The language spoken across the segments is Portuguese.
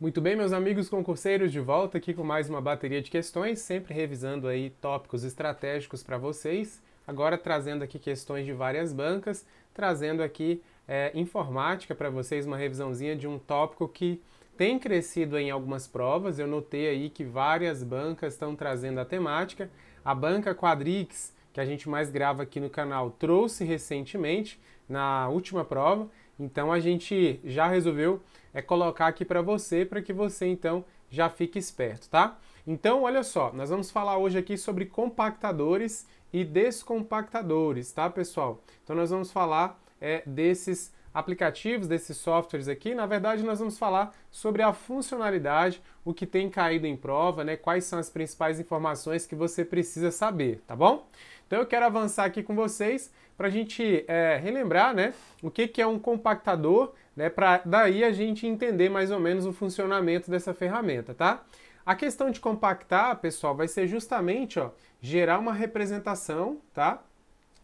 Muito bem, meus amigos concurseiros, de volta aqui com mais uma bateria de questões, sempre revisando aí tópicos estratégicos para vocês. Agora trazendo aqui questões de várias bancas, trazendo aqui é, informática para vocês, uma revisãozinha de um tópico que tem crescido em algumas provas. Eu notei aí que várias bancas estão trazendo a temática. A banca Quadrix, que a gente mais grava aqui no canal, trouxe recentemente na última prova então a gente já resolveu é colocar aqui para você, para que você então já fique esperto, tá? Então, olha só, nós vamos falar hoje aqui sobre compactadores e descompactadores, tá, pessoal? Então nós vamos falar é, desses aplicativos, desses softwares aqui. Na verdade, nós vamos falar sobre a funcionalidade, o que tem caído em prova, né? Quais são as principais informações que você precisa saber, tá bom? Então eu quero avançar aqui com vocês para a gente é, relembrar né, o que, que é um compactador, né, para daí a gente entender mais ou menos o funcionamento dessa ferramenta, tá? A questão de compactar, pessoal, vai ser justamente ó, gerar uma representação tá,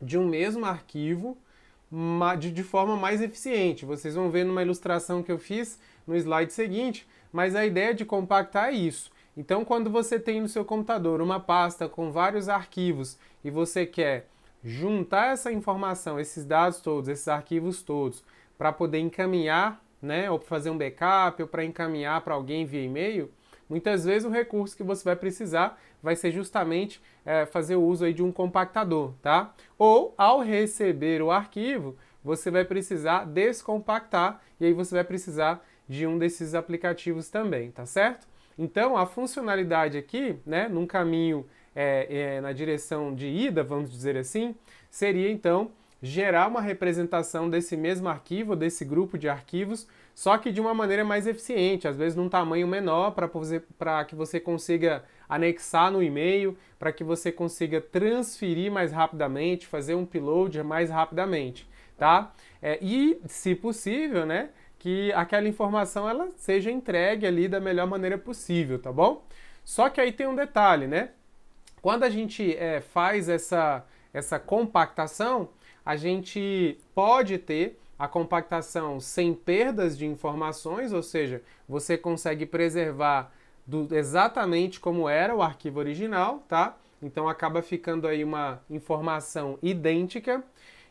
de um mesmo arquivo de forma mais eficiente. Vocês vão ver numa ilustração que eu fiz no slide seguinte, mas a ideia de compactar é isso. Então, quando você tem no seu computador uma pasta com vários arquivos e você quer juntar essa informação, esses dados todos, esses arquivos todos, para poder encaminhar, né, ou para fazer um backup, ou para encaminhar para alguém via e-mail, muitas vezes o recurso que você vai precisar vai ser justamente é, fazer o uso aí de um compactador, tá? Ou ao receber o arquivo, você vai precisar descompactar e aí você vai precisar de um desses aplicativos também, tá certo? Então, a funcionalidade aqui, né, num caminho é, é, na direção de ida, vamos dizer assim, seria então gerar uma representação desse mesmo arquivo, desse grupo de arquivos, só que de uma maneira mais eficiente, às vezes num tamanho menor para que você consiga anexar no e-mail, para que você consiga transferir mais rapidamente, fazer um upload mais rapidamente, tá? É, e, se possível, né, que aquela informação ela seja entregue ali da melhor maneira possível, tá bom? Só que aí tem um detalhe, né? Quando a gente é, faz essa, essa compactação, a gente pode ter a compactação sem perdas de informações, ou seja, você consegue preservar do, exatamente como era o arquivo original, tá? Então acaba ficando aí uma informação idêntica.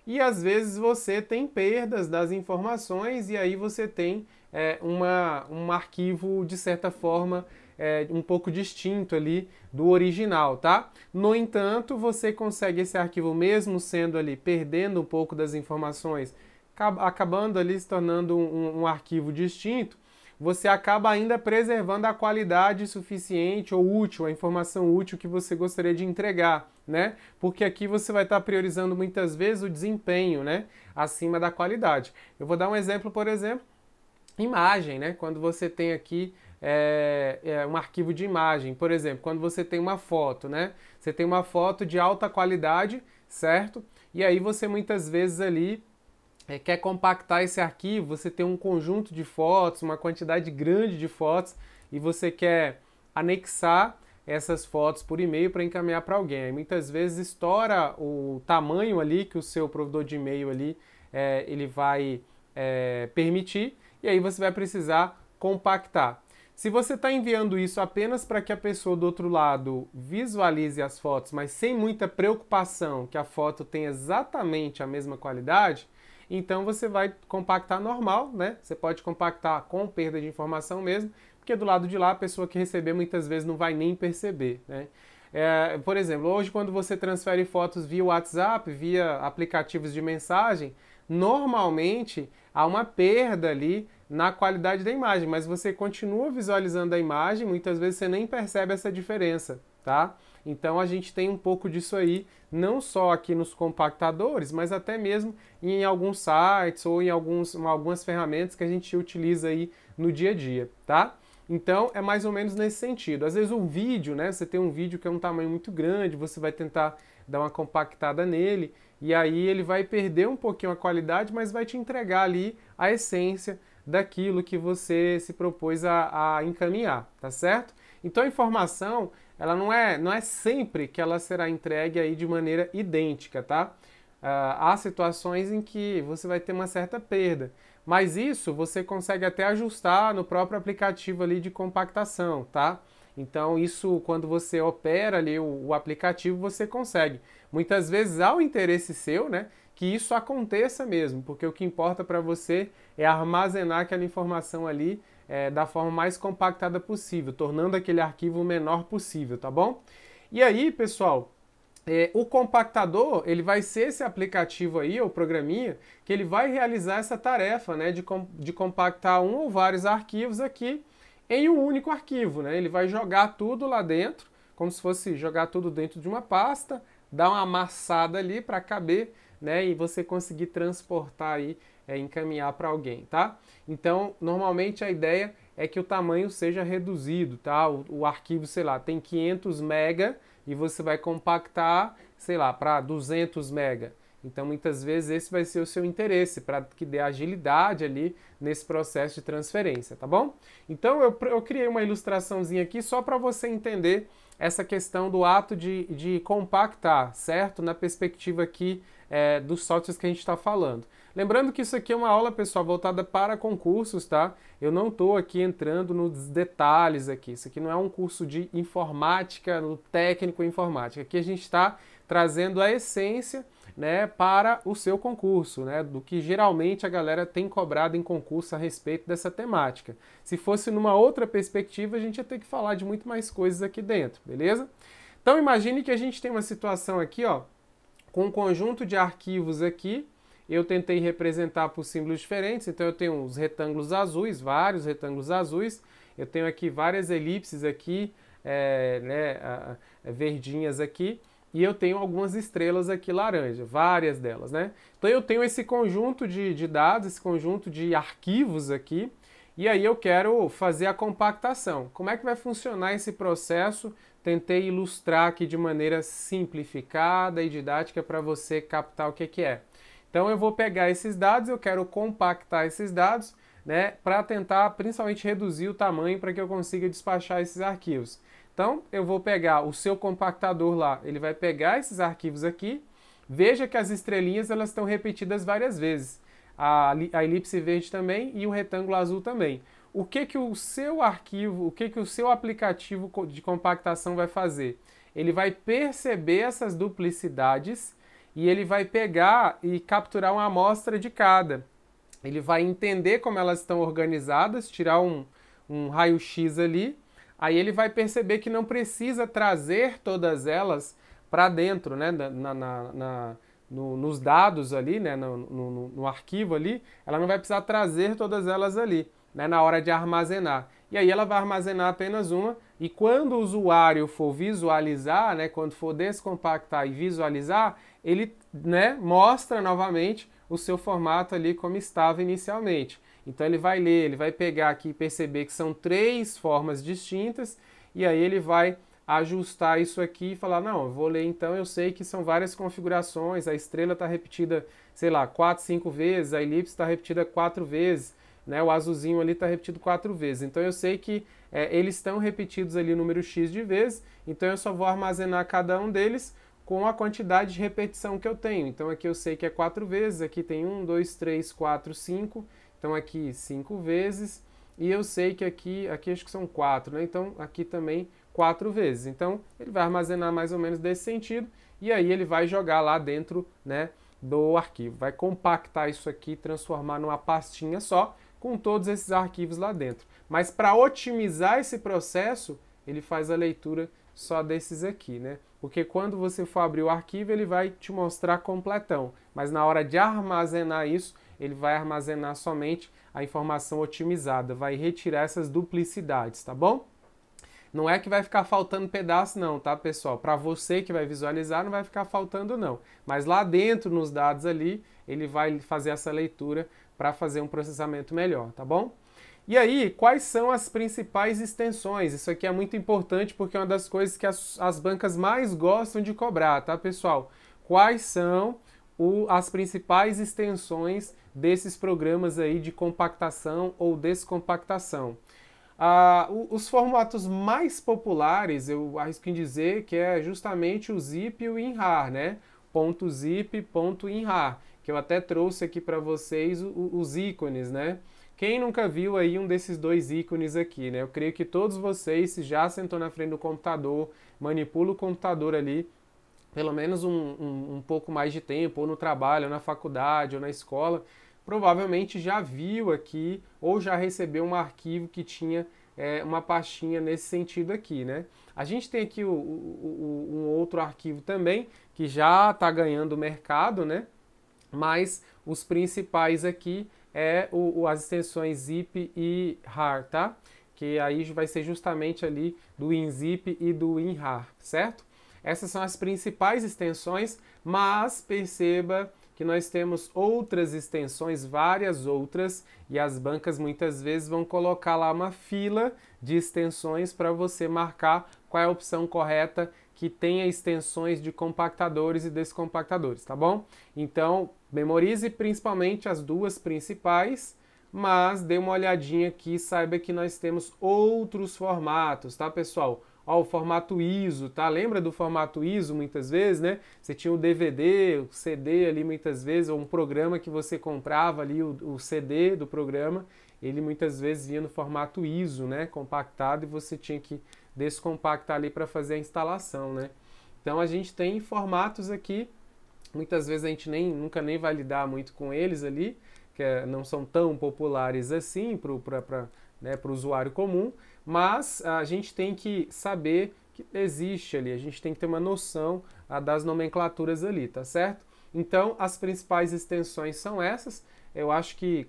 E às vezes você tem perdas das informações e aí você tem é, uma, um arquivo de certa forma é, um pouco distinto ali do original, tá? No entanto, você consegue esse arquivo mesmo sendo ali, perdendo um pouco das informações, acabando ali se tornando um, um arquivo distinto, você acaba ainda preservando a qualidade suficiente ou útil, a informação útil que você gostaria de entregar, né? Porque aqui você vai estar priorizando muitas vezes o desempenho, né? Acima da qualidade. Eu vou dar um exemplo, por exemplo, imagem, né? Quando você tem aqui é, é, um arquivo de imagem. Por exemplo, quando você tem uma foto, né? Você tem uma foto de alta qualidade, certo? E aí você muitas vezes ali é, quer compactar esse arquivo, você tem um conjunto de fotos, uma quantidade grande de fotos, e você quer anexar essas fotos por e-mail para encaminhar para alguém. muitas vezes estoura o tamanho ali que o seu provedor de e-mail ali é, ele vai é, permitir e aí você vai precisar compactar. Se você está enviando isso apenas para que a pessoa do outro lado visualize as fotos, mas sem muita preocupação que a foto tenha exatamente a mesma qualidade, então você vai compactar normal, né? Você pode compactar com perda de informação mesmo, porque do lado de lá a pessoa que receber muitas vezes não vai nem perceber, né? É, por exemplo, hoje quando você transfere fotos via WhatsApp, via aplicativos de mensagem, normalmente há uma perda ali na qualidade da imagem, mas você continua visualizando a imagem, muitas vezes você nem percebe essa diferença, tá? Então a gente tem um pouco disso aí, não só aqui nos compactadores, mas até mesmo em alguns sites ou em alguns, em algumas ferramentas que a gente utiliza aí no dia a dia, tá? Então é mais ou menos nesse sentido. Às vezes o vídeo, né? Você tem um vídeo que é um tamanho muito grande, você vai tentar dar uma compactada nele e aí ele vai perder um pouquinho a qualidade, mas vai te entregar ali a essência daquilo que você se propôs a, a encaminhar, tá certo? Então a informação, ela não é, não é sempre que ela será entregue aí de maneira idêntica, tá? Uh, há situações em que você vai ter uma certa perda, mas isso você consegue até ajustar no próprio aplicativo ali de compactação, tá? Então isso quando você opera ali o, o aplicativo você consegue. Muitas vezes há o interesse seu, né? que isso aconteça mesmo, porque o que importa para você é armazenar aquela informação ali é, da forma mais compactada possível, tornando aquele arquivo o menor possível, tá bom? E aí, pessoal, é, o compactador ele vai ser esse aplicativo aí, ou programinha, que ele vai realizar essa tarefa né, de, com, de compactar um ou vários arquivos aqui em um único arquivo. Né? Ele vai jogar tudo lá dentro, como se fosse jogar tudo dentro de uma pasta, dar uma amassada ali para caber né? E você conseguir transportar aí, é, encaminhar para alguém, tá? Então, normalmente a ideia é que o tamanho seja reduzido, tá? O, o arquivo, sei lá, tem 500 mega e você vai compactar, sei lá, para 200 mega. Então, muitas vezes esse vai ser o seu interesse para que dê agilidade ali nesse processo de transferência, tá bom? Então, eu, eu criei uma ilustraçãozinha aqui só para você entender essa questão do ato de, de compactar, certo? Na perspectiva aqui é, dos softwares que a gente está falando. Lembrando que isso aqui é uma aula, pessoal, voltada para concursos, tá? Eu não estou aqui entrando nos detalhes aqui. Isso aqui não é um curso de informática, no técnico em informática. Aqui a gente está trazendo a essência né, para o seu concurso, né, do que geralmente a galera tem cobrado em concurso a respeito dessa temática. Se fosse numa outra perspectiva, a gente ia ter que falar de muito mais coisas aqui dentro, beleza? Então imagine que a gente tem uma situação aqui, ó, com um conjunto de arquivos aqui, eu tentei representar por símbolos diferentes, então eu tenho os retângulos azuis, vários retângulos azuis, eu tenho aqui várias elipses aqui, é, né, verdinhas aqui, e eu tenho algumas estrelas aqui laranja, várias delas, né? Então eu tenho esse conjunto de, de dados, esse conjunto de arquivos aqui, e aí eu quero fazer a compactação. Como é que vai funcionar esse processo tentei ilustrar aqui de maneira simplificada e didática para você captar o que, que é. Então eu vou pegar esses dados, eu quero compactar esses dados, né, para tentar principalmente reduzir o tamanho para que eu consiga despachar esses arquivos. Então eu vou pegar o seu compactador lá, ele vai pegar esses arquivos aqui, veja que as estrelinhas elas estão repetidas várias vezes, a, a elipse verde também e o retângulo azul também o que que o seu arquivo, o que que o seu aplicativo de compactação vai fazer? Ele vai perceber essas duplicidades e ele vai pegar e capturar uma amostra de cada. Ele vai entender como elas estão organizadas, tirar um, um raio-x ali, aí ele vai perceber que não precisa trazer todas elas para dentro, né, na, na, na no, nos dados ali, né, no, no, no arquivo ali, ela não vai precisar trazer todas elas ali né, na hora de armazenar. E aí ela vai armazenar apenas uma, e quando o usuário for visualizar, né, quando for descompactar e visualizar, ele né, mostra novamente o seu formato ali como estava inicialmente. Então ele vai ler, ele vai pegar aqui e perceber que são três formas distintas, e aí ele vai ajustar isso aqui e falar, não, vou ler então, eu sei que são várias configurações, a estrela está repetida, sei lá, quatro, cinco vezes, a elipse está repetida quatro vezes, né? O azulzinho ali está repetido quatro vezes. Então eu sei que é, eles estão repetidos ali o número X de vezes, então eu só vou armazenar cada um deles com a quantidade de repetição que eu tenho. Então aqui eu sei que é quatro vezes, aqui tem um, dois, três, quatro, cinco. Então aqui cinco vezes. E eu sei que aqui, aqui acho que são quatro, né? Então aqui também quatro vezes. Então ele vai armazenar mais ou menos desse sentido e aí ele vai jogar lá dentro, né, do arquivo. Vai compactar isso aqui, transformar numa pastinha só com todos esses arquivos lá dentro. Mas para otimizar esse processo, ele faz a leitura só desses aqui, né? Porque quando você for abrir o arquivo, ele vai te mostrar completão, mas na hora de armazenar isso, ele vai armazenar somente a informação otimizada, vai retirar essas duplicidades, tá bom? Não é que vai ficar faltando pedaço não, tá, pessoal? Para você que vai visualizar, não vai ficar faltando não. Mas lá dentro nos dados ali, ele vai fazer essa leitura para fazer um processamento melhor, tá bom? E aí, quais são as principais extensões? Isso aqui é muito importante porque é uma das coisas que as, as bancas mais gostam de cobrar, tá, pessoal? Quais são o, as principais extensões desses programas aí de compactação ou descompactação? Ah, os formatos mais populares, eu arrisco em dizer, que é justamente o zip e o inrar, né? Ponto .zip, ponto .inrar que eu até trouxe aqui para vocês o, os ícones, né? Quem nunca viu aí um desses dois ícones aqui, né? Eu creio que todos vocês, se já sentou na frente do computador, manipula o computador ali, pelo menos um, um, um pouco mais de tempo, ou no trabalho, ou na faculdade, ou na escola, provavelmente já viu aqui ou já recebeu um arquivo que tinha é, uma pastinha nesse sentido aqui, né? A gente tem aqui o, o, o um outro arquivo também que já está ganhando mercado, né? mas os principais aqui é o, o, as extensões zip e rar, tá? Que aí vai ser justamente ali do inzip e do inrar, certo? Essas são as principais extensões, mas perceba que nós temos outras extensões, várias outras, e as bancas muitas vezes vão colocar lá uma fila de extensões para você marcar qual é a opção correta que tenha extensões de compactadores e descompactadores, tá bom? Então, memorize principalmente as duas principais, mas dê uma olhadinha aqui e saiba que nós temos outros formatos, tá, pessoal? Ó, o formato ISO, tá? Lembra do formato ISO muitas vezes, né? Você tinha o DVD, o CD ali muitas vezes, ou um programa que você comprava ali, o, o CD do programa, ele muitas vezes vinha no formato ISO, né? Compactado e você tinha que descompactar ali para fazer a instalação, né? Então a gente tem formatos aqui, muitas vezes a gente nem, nunca nem vai lidar muito com eles ali, que é, não são tão populares assim para né, o usuário comum, mas a gente tem que saber que existe ali, a gente tem que ter uma noção a, ah, das nomenclaturas ali, tá certo? Então as principais extensões são essas, eu acho que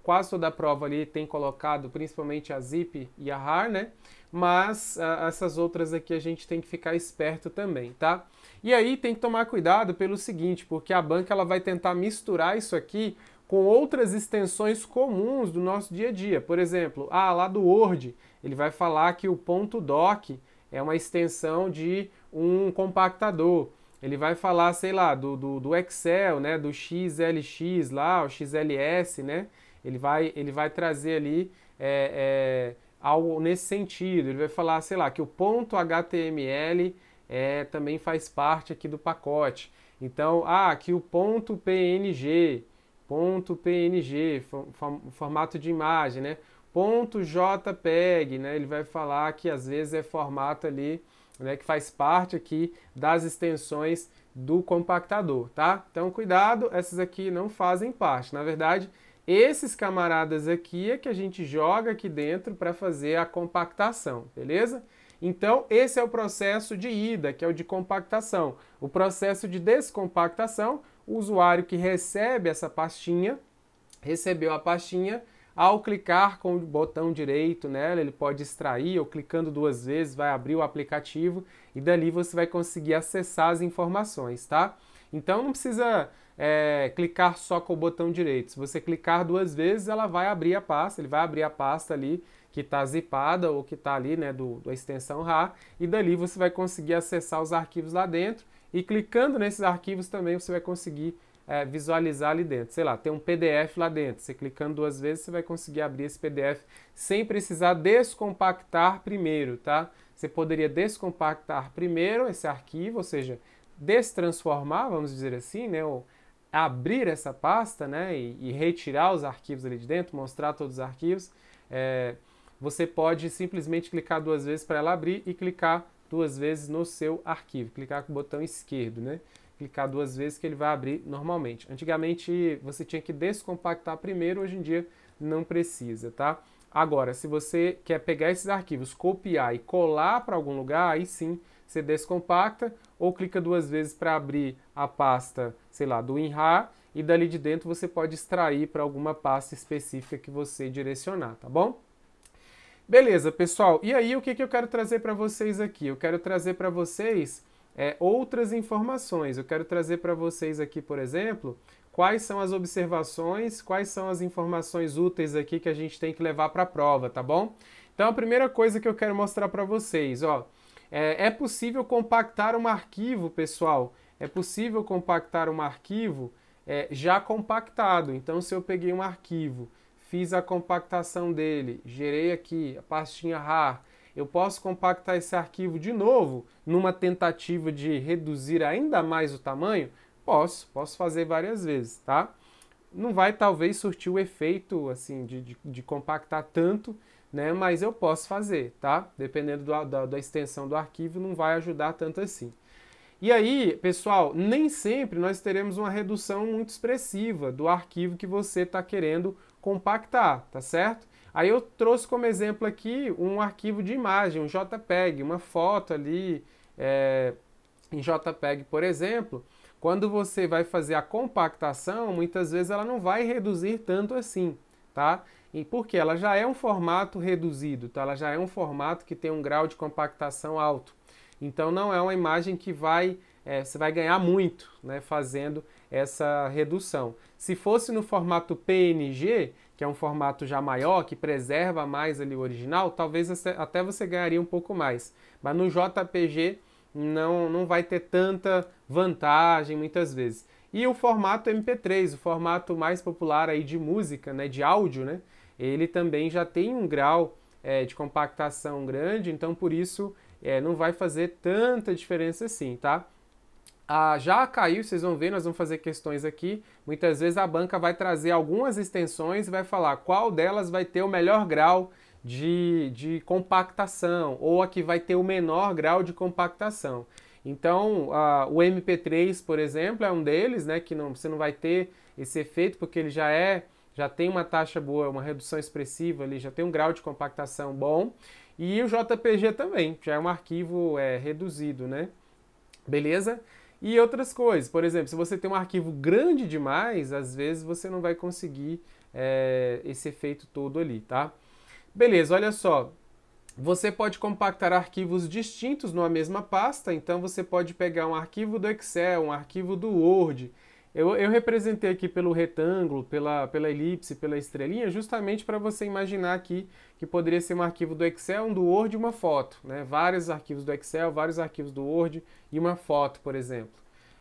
quase toda a prova ali tem colocado principalmente a zip e a har, né? Mas essas outras aqui a gente tem que ficar esperto também, tá? E aí tem que tomar cuidado pelo seguinte, porque a banca ela vai tentar misturar isso aqui com outras extensões comuns do nosso dia a dia. Por exemplo, ah, lá do Word, ele vai falar que o ponto .doc é uma extensão de um compactador. Ele vai falar, sei lá, do, do, do Excel, né? Do XLX lá, o XLS, né? Ele vai, ele vai trazer ali é, é, algo nesse sentido. Ele vai falar, sei lá, que o ponto HTML é, também faz parte aqui do pacote. Então, ah, aqui o ponto PNG, ponto PNG, formato de imagem, né? Ponto JPEG, né? Ele vai falar que às vezes é formato ali né, que faz parte aqui das extensões do compactador, tá? Então cuidado, essas aqui não fazem parte. Na verdade, esses camaradas aqui é que a gente joga aqui dentro para fazer a compactação, beleza? Então, esse é o processo de ida, que é o de compactação. O processo de descompactação, o usuário que recebe essa pastinha, recebeu a pastinha, ao clicar com o botão direito nela, ele pode extrair ou clicando duas vezes vai abrir o aplicativo e dali você vai conseguir acessar as informações, tá? Então não precisa é, clicar só com o botão direito. Se você clicar duas vezes, ela vai abrir a pasta, ele vai abrir a pasta ali que está zipada ou que está ali né, do, da extensão RAR e dali você vai conseguir acessar os arquivos lá dentro e clicando nesses arquivos também você vai conseguir é, visualizar ali dentro. Sei lá, tem um PDF lá dentro. Você clicando duas vezes, você vai conseguir abrir esse PDF sem precisar descompactar primeiro, tá? Você poderia descompactar primeiro esse arquivo, ou seja, destransformar, vamos dizer assim, né? Ou abrir essa pasta, né? E, e retirar os arquivos ali de dentro, mostrar todos os arquivos. É, você pode simplesmente clicar duas vezes para ela abrir e clicar duas vezes no seu arquivo, clicar com o botão esquerdo, né? clicar duas vezes que ele vai abrir normalmente. Antigamente você tinha que descompactar primeiro, hoje em dia não precisa, tá? Agora, se você quer pegar esses arquivos, copiar e colar para algum lugar, aí sim você descompacta ou clica duas vezes para abrir a pasta, sei lá, do WinRAR e dali de dentro você pode extrair para alguma pasta específica que você direcionar, tá bom? Beleza, pessoal. E aí, o que, que eu quero trazer para vocês aqui? Eu quero trazer para vocês é, outras informações. Eu quero trazer para vocês aqui, por exemplo, quais são as observações, quais são as informações úteis aqui que a gente tem que levar para a prova, tá bom? Então a primeira coisa que eu quero mostrar para vocês, ó, é, é possível compactar um arquivo, pessoal. É possível compactar um arquivo é, já compactado. Então, se eu peguei um arquivo, fiz a compactação dele, gerei aqui a pastinha RAR, eu posso compactar esse arquivo de novo numa tentativa de reduzir ainda mais o tamanho? Posso, posso fazer várias vezes, tá? Não vai talvez surtir o efeito assim de, de, de compactar tanto, né? Mas eu posso fazer, tá? Dependendo do, da, da extensão do arquivo, não vai ajudar tanto assim. E aí, pessoal, nem sempre nós teremos uma redução muito expressiva do arquivo que você está querendo compactar, tá certo? Aí eu trouxe como exemplo aqui um arquivo de imagem, um JPEG, uma foto ali é, em JPEG, por exemplo. Quando você vai fazer a compactação, muitas vezes ela não vai reduzir tanto assim, tá? E porque ela já é um formato reduzido, tá? Ela já é um formato que tem um grau de compactação alto. Então não é uma imagem que vai é, você vai ganhar muito né, fazendo essa redução. Se fosse no formato PNG, que é um formato já maior, que preserva mais ali o original, talvez até você ganharia um pouco mais. Mas no JPG não, não vai ter tanta vantagem muitas vezes. E o formato MP3, o formato mais popular aí de música, né, de áudio, né, ele também já tem um grau é, de compactação grande, então por isso é, não vai fazer tanta diferença assim, tá? Ah, já caiu, vocês vão ver, nós vamos fazer questões aqui. Muitas vezes a banca vai trazer algumas extensões e vai falar qual delas vai ter o melhor grau de, de compactação ou a que vai ter o menor grau de compactação. Então, ah, o MP3, por exemplo, é um deles, né, que não, você não vai ter esse efeito porque ele já é, já tem uma taxa boa, uma redução expressiva ali, já tem um grau de compactação bom. E o JPG também, já é um arquivo é, reduzido, né? Beleza? E outras coisas, por exemplo, se você tem um arquivo grande demais, às vezes você não vai conseguir é, esse efeito todo ali, tá? Beleza, olha só. Você pode compactar arquivos distintos numa mesma pasta, então você pode pegar um arquivo do Excel, um arquivo do Word, eu, eu representei aqui pelo retângulo, pela, pela elipse, pela estrelinha, justamente para você imaginar aqui que poderia ser um arquivo do Excel, um do Word e uma foto. Né? Vários arquivos do Excel, vários arquivos do Word e uma foto, por exemplo.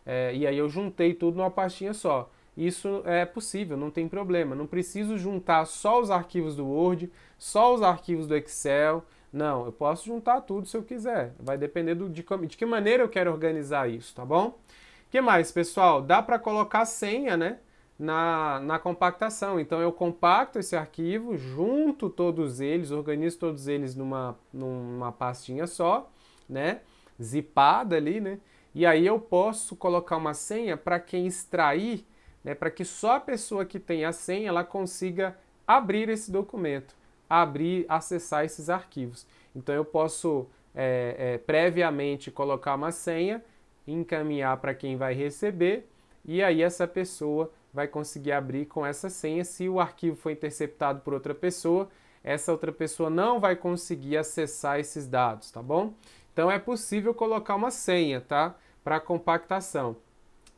É, e aí eu juntei tudo numa pastinha só. Isso é possível, não tem problema. Não preciso juntar só os arquivos do Word, só os arquivos do Excel. Não, eu posso juntar tudo se eu quiser. Vai depender do, de, de que maneira eu quero organizar isso, tá bom? que mais, pessoal? Dá para colocar senha, né? Na, na compactação. Então eu compacto esse arquivo, junto todos eles, organizo todos eles numa, numa pastinha só, né? Zipada ali, né? E aí eu posso colocar uma senha para quem extrair, né, para que só a pessoa que tem a senha ela consiga abrir esse documento, abrir, acessar esses arquivos. Então eu posso é, é, previamente colocar uma senha encaminhar para quem vai receber e aí essa pessoa vai conseguir abrir com essa senha. Se o arquivo foi interceptado por outra pessoa, essa outra pessoa não vai conseguir acessar esses dados, tá bom? Então é possível colocar uma senha, tá? Para compactação.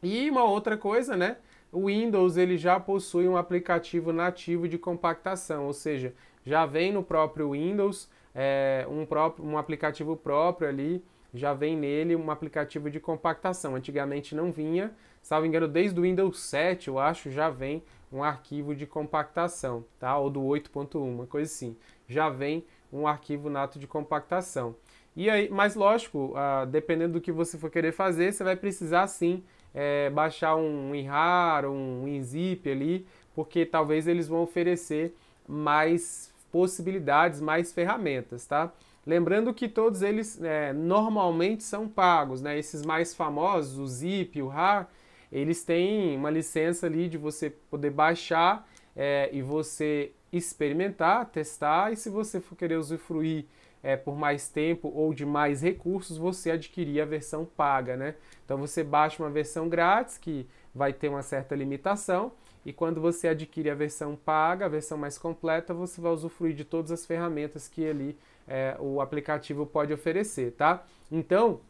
E uma outra coisa, né? O Windows ele já possui um aplicativo nativo de compactação, ou seja, já vem no próprio Windows é, um, próprio, um aplicativo próprio ali já vem nele um aplicativo de compactação. Antigamente não vinha, salvo engano, desde o Windows 7, eu acho, já vem um arquivo de compactação, tá? Ou do 8.1, uma coisa assim. Já vem um arquivo nato de compactação. E aí, mas lógico, ah, dependendo do que você for querer fazer, você vai precisar sim é, baixar um WinRAR, um WinZip ali, porque talvez eles vão oferecer mais possibilidades, mais ferramentas, tá? Lembrando que todos eles é, normalmente são pagos, né? Esses mais famosos, o Zip, o RAR, eles têm uma licença ali de você poder baixar é, e você experimentar, testar, e se você for querer usufruir é, por mais tempo ou de mais recursos, você adquirir a versão paga, né? Então você baixa uma versão grátis que vai ter uma certa limitação, e quando você adquire a versão paga, a versão mais completa, você vai usufruir de todas as ferramentas que ali é, o aplicativo pode oferecer, tá? Então,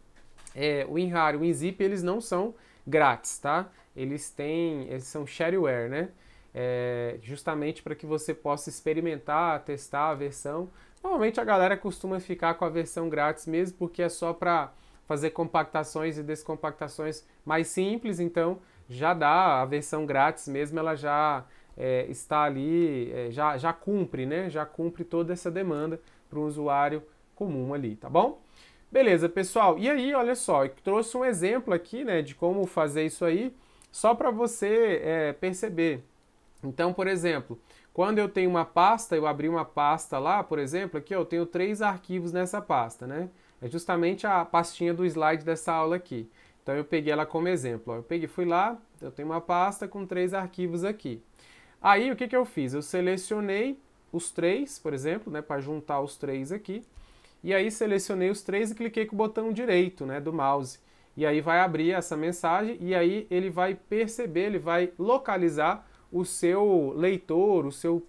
é, o InRAR e o InZip, eles não são grátis, tá? Eles têm, eles são shareware, né? É, justamente para que você possa experimentar, testar a versão. Normalmente a galera costuma ficar com a versão grátis mesmo, porque é só para fazer compactações e descompactações mais simples, então já dá, a versão grátis mesmo, ela já é, está ali, é, já, já cumpre, né? Já cumpre toda essa demanda para o usuário comum ali, tá bom? Beleza, pessoal. E aí, olha só, eu trouxe um exemplo aqui, né, de como fazer isso aí, só para você é, perceber. Então, por exemplo, quando eu tenho uma pasta, eu abri uma pasta lá, por exemplo, aqui ó, eu tenho três arquivos nessa pasta, né? É justamente a pastinha do slide dessa aula aqui. Então eu peguei ela como exemplo. Ó. Eu peguei, fui lá, eu tenho uma pasta com três arquivos aqui. Aí o que, que eu fiz? Eu selecionei os três, por exemplo, né, para juntar os três aqui. E aí selecionei os três e cliquei com o botão direito né, do mouse. E aí vai abrir essa mensagem e aí ele vai perceber, ele vai localizar o seu leitor, o seu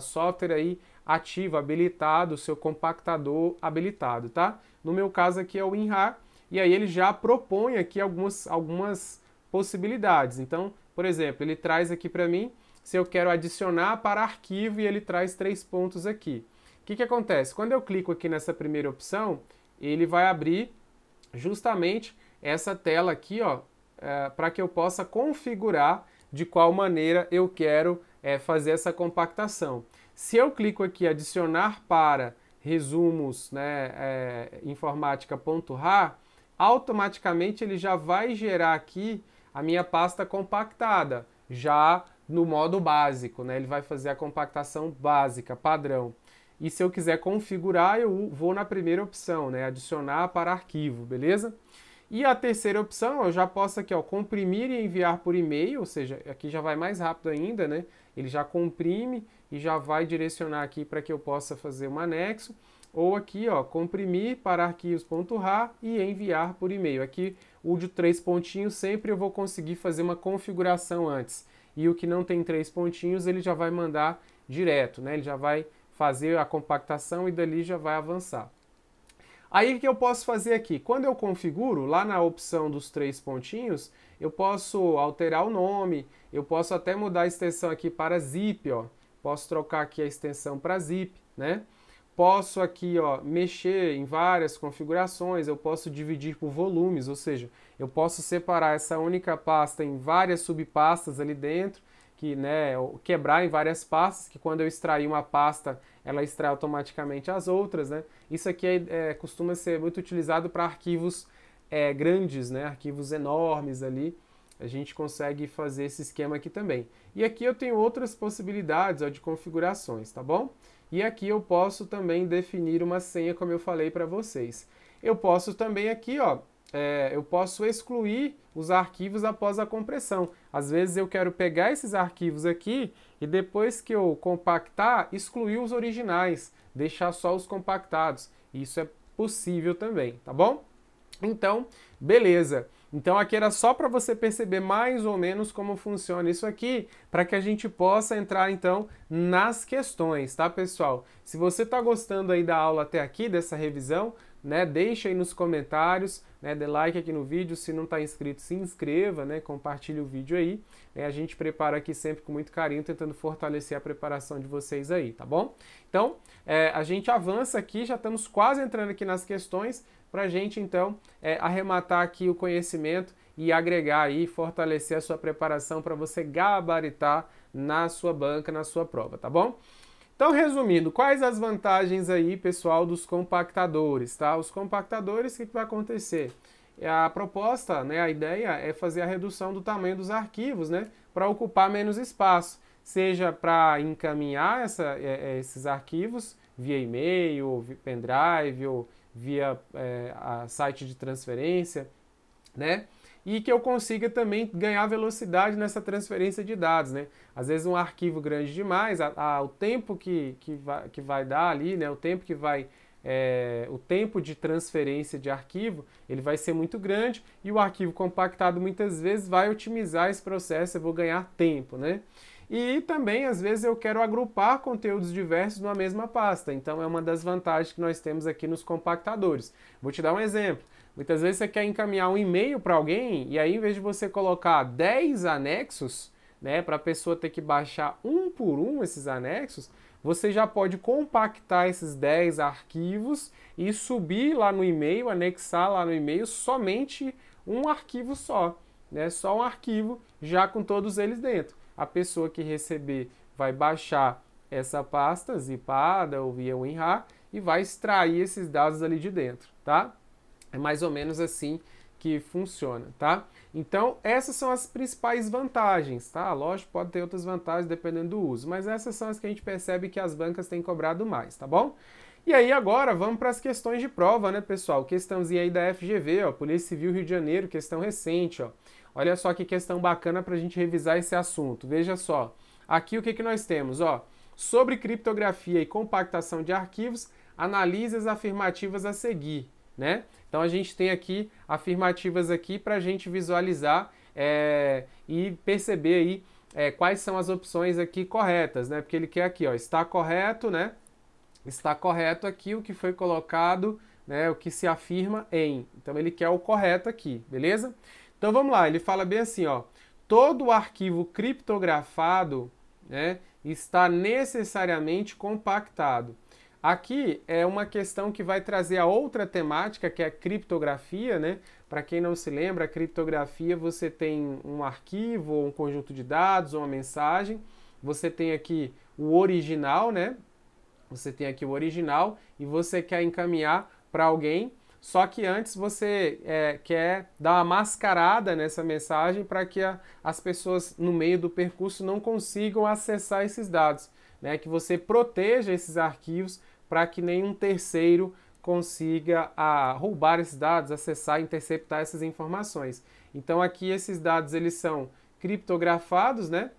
software aí ativo, habilitado, o seu compactador habilitado, tá? No meu caso aqui é o WinRAR e aí ele já propõe aqui algumas, algumas possibilidades. Então, por exemplo, ele traz aqui para mim se eu quero adicionar para arquivo e ele traz três pontos aqui. O que, que acontece? Quando eu clico aqui nessa primeira opção, ele vai abrir justamente essa tela aqui, ó, é, para que eu possa configurar de qual maneira eu quero é, fazer essa compactação. Se eu clico aqui adicionar para resumos né, é, informática.rar, automaticamente ele já vai gerar aqui a minha pasta compactada, já no modo básico, né? Ele vai fazer a compactação básica, padrão. E se eu quiser configurar, eu vou na primeira opção, né? Adicionar para arquivo, beleza? E a terceira opção, eu já posso aqui, ó, comprimir e enviar por e-mail, ou seja, aqui já vai mais rápido ainda, né? Ele já comprime e já vai direcionar aqui para que eu possa fazer um anexo. Ou aqui, ó, comprimir para arquivos.rar e enviar por e-mail. Aqui, o de três pontinhos, sempre eu vou conseguir fazer uma configuração antes e o que não tem três pontinhos ele já vai mandar direto, né? Ele já vai fazer a compactação e dali já vai avançar. Aí o que eu posso fazer aqui? Quando eu configuro, lá na opção dos três pontinhos, eu posso alterar o nome, eu posso até mudar a extensão aqui para zip, ó. Posso trocar aqui a extensão para zip, né? posso aqui ó, mexer em várias configurações, eu posso dividir por volumes, ou seja, eu posso separar essa única pasta em várias subpastas ali dentro, que, né, quebrar em várias pastas, que quando eu extrair uma pasta, ela extrai automaticamente as outras. Né? Isso aqui é, é costuma ser muito utilizado para arquivos é, grandes, né? arquivos enormes ali. A gente consegue fazer esse esquema aqui também. E aqui eu tenho outras possibilidades ó, de configurações, tá bom? E aqui eu posso também definir uma senha, como eu falei para vocês. Eu posso também aqui, ó, é, eu posso excluir os arquivos após a compressão. Às vezes eu quero pegar esses arquivos aqui e depois que eu compactar, excluir os originais, deixar só os compactados. Isso é possível também, tá bom? Então, beleza. Então aqui era só para você perceber mais ou menos como funciona isso aqui, para que a gente possa entrar então nas questões, tá pessoal? Se você está gostando aí da aula até aqui, dessa revisão, né, deixa aí nos comentários, né, dê like aqui no vídeo, se não está inscrito, se inscreva, né, compartilhe o vídeo aí. Né, a gente prepara aqui sempre com muito carinho, tentando fortalecer a preparação de vocês aí, tá bom? Então, é, a gente avança aqui, já estamos quase entrando aqui nas questões, para a gente então é, arrematar aqui o conhecimento e agregar e fortalecer a sua preparação para você gabaritar na sua banca, na sua prova, tá bom? Então, resumindo, quais as vantagens aí, pessoal, dos compactadores, tá? Os compactadores, o que, que vai acontecer? É, a proposta, né, a ideia é fazer a redução do tamanho dos arquivos, né, para ocupar menos espaço, seja para encaminhar essa, é, é, esses arquivos via e-mail, ou pendrive, ou via é, site de transferência, né? E que eu consiga também ganhar velocidade nessa transferência de dados, né? Às vezes um arquivo grande demais, a, a, o tempo que, que, vai, que vai dar ali, né? O tempo que vai é, o tempo de transferência de arquivo ele vai ser muito grande e o arquivo compactado muitas vezes vai otimizar esse processo, eu vou ganhar tempo, né? E também, às vezes, eu quero agrupar conteúdos diversos numa mesma pasta. Então, é uma das vantagens que nós temos aqui nos compactadores. Vou te dar um exemplo. Muitas vezes você quer encaminhar um e-mail para alguém e aí, em vez de você colocar 10 anexos, né, para a pessoa ter que baixar um por um esses anexos, você já pode compactar esses 10 arquivos e subir lá no e-mail, anexar lá no e-mail somente um arquivo só, né? Só um arquivo já com todos eles dentro a pessoa que receber vai baixar essa pasta zipada ou via WinRAR e vai extrair esses dados ali de dentro, tá? É mais ou menos assim que funciona, tá? Então, essas são as principais vantagens, tá? Lógico, pode ter outras vantagens dependendo do uso, mas essas são as que a gente percebe que as bancas têm cobrado mais, tá bom? E aí agora vamos para as questões de prova, né, pessoal? Questãozinha aí da FGV, ó, Polícia Civil Rio de Janeiro, questão recente, ó. Olha só que questão bacana para a gente revisar esse assunto. Veja só. Aqui o que, que nós temos? Ó, sobre criptografia e compactação de arquivos, analise as afirmativas a seguir. Né? Então a gente tem aqui afirmativas aqui para a gente visualizar é, e perceber aí é, quais são as opções aqui corretas, né? Porque ele quer aqui, ó, está correto, né? Está correto aqui o que foi colocado, né? O que se afirma em. Então ele quer o correto aqui, beleza? Então vamos lá, ele fala bem assim, ó. Todo o arquivo criptografado né, está necessariamente compactado. Aqui é uma questão que vai trazer a outra temática, que é a criptografia, né? Para quem não se lembra, a criptografia você tem um arquivo, um conjunto de dados, uma mensagem. Você tem aqui o original, né? Você tem aqui o original e você quer encaminhar para alguém só que antes você é, quer dar uma mascarada nessa mensagem para que a, as pessoas no meio do percurso não consigam acessar esses dados, né? Que você proteja esses arquivos para que nenhum terceiro consiga a, roubar esses dados, acessar, interceptar essas informações. Então aqui esses dados eles são criptografados, né?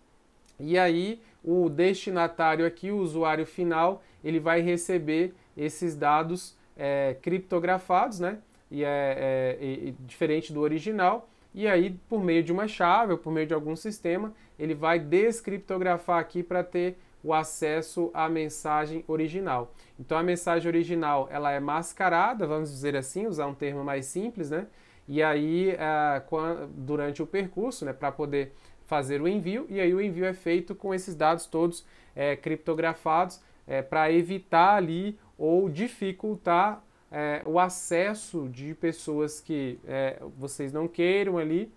E aí o destinatário aqui, o usuário final, ele vai receber esses dados é, criptografados, né? E é, é, é, diferente do original. E aí, por meio de uma chave ou por meio de algum sistema, ele vai descriptografar aqui para ter o acesso à mensagem original. Então, a mensagem original ela é mascarada, vamos dizer assim, usar um termo mais simples, né? E aí, é, durante o percurso, né, para poder fazer o envio, e aí o envio é feito com esses dados todos é, criptografados é, para evitar ali ou dificultar é, o acesso de pessoas que é, vocês não queiram ali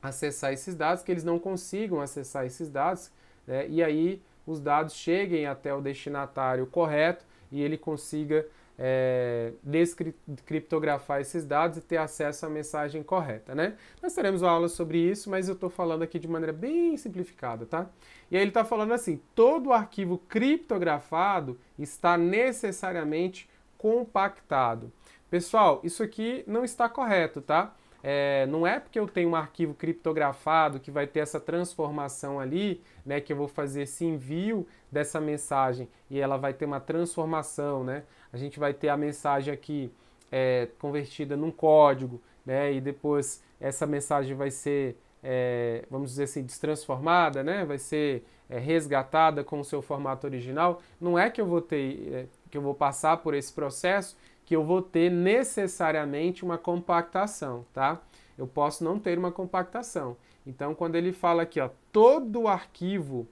acessar esses dados, que eles não consigam acessar esses dados, né, e aí os dados cheguem até o destinatário correto e ele consiga é, descriptografar esses dados e ter acesso à mensagem correta, né? Nós teremos aula sobre isso, mas eu estou falando aqui de maneira bem simplificada, tá? E aí ele está falando assim, todo arquivo criptografado está necessariamente compactado. Pessoal, isso aqui não está correto, tá? é, não é porque eu tenho um arquivo criptografado que vai ter essa transformação ali, né, que eu vou fazer esse envio dessa mensagem e ela vai ter uma transformação, né? A gente vai ter a mensagem aqui é, convertida num código, né, e depois essa mensagem vai ser, é, vamos dizer assim, destransformada, né? Vai ser é, resgatada com o seu formato original. Não é que eu vou ter, é, que eu vou passar por esse processo que eu vou ter necessariamente uma compactação, tá? Eu posso não ter uma compactação. Então, quando ele fala aqui, ó, todo arquivo,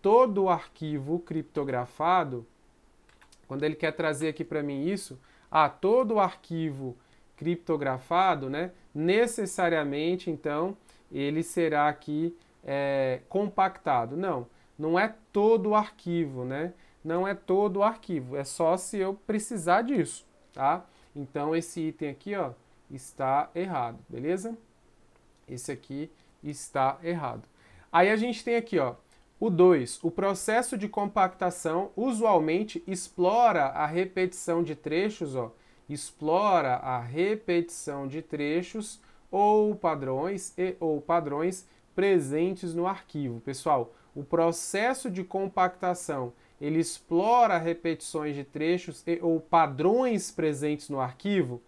todo arquivo criptografado, quando ele quer trazer aqui para mim isso, ah, todo arquivo criptografado, né? Necessariamente, então, ele será aqui é, compactado. Não, não é todo o arquivo, né? Não é todo o arquivo, é só se eu precisar disso tá? Então esse item aqui, ó, está errado, beleza? Esse aqui está errado. Aí a gente tem aqui, ó, o 2. O processo de compactação usualmente explora a repetição de trechos, ó, explora a repetição de trechos ou padrões e ou padrões presentes no arquivo. Pessoal, o processo de compactação ele explora repetições de trechos e, ou padrões presentes no arquivo?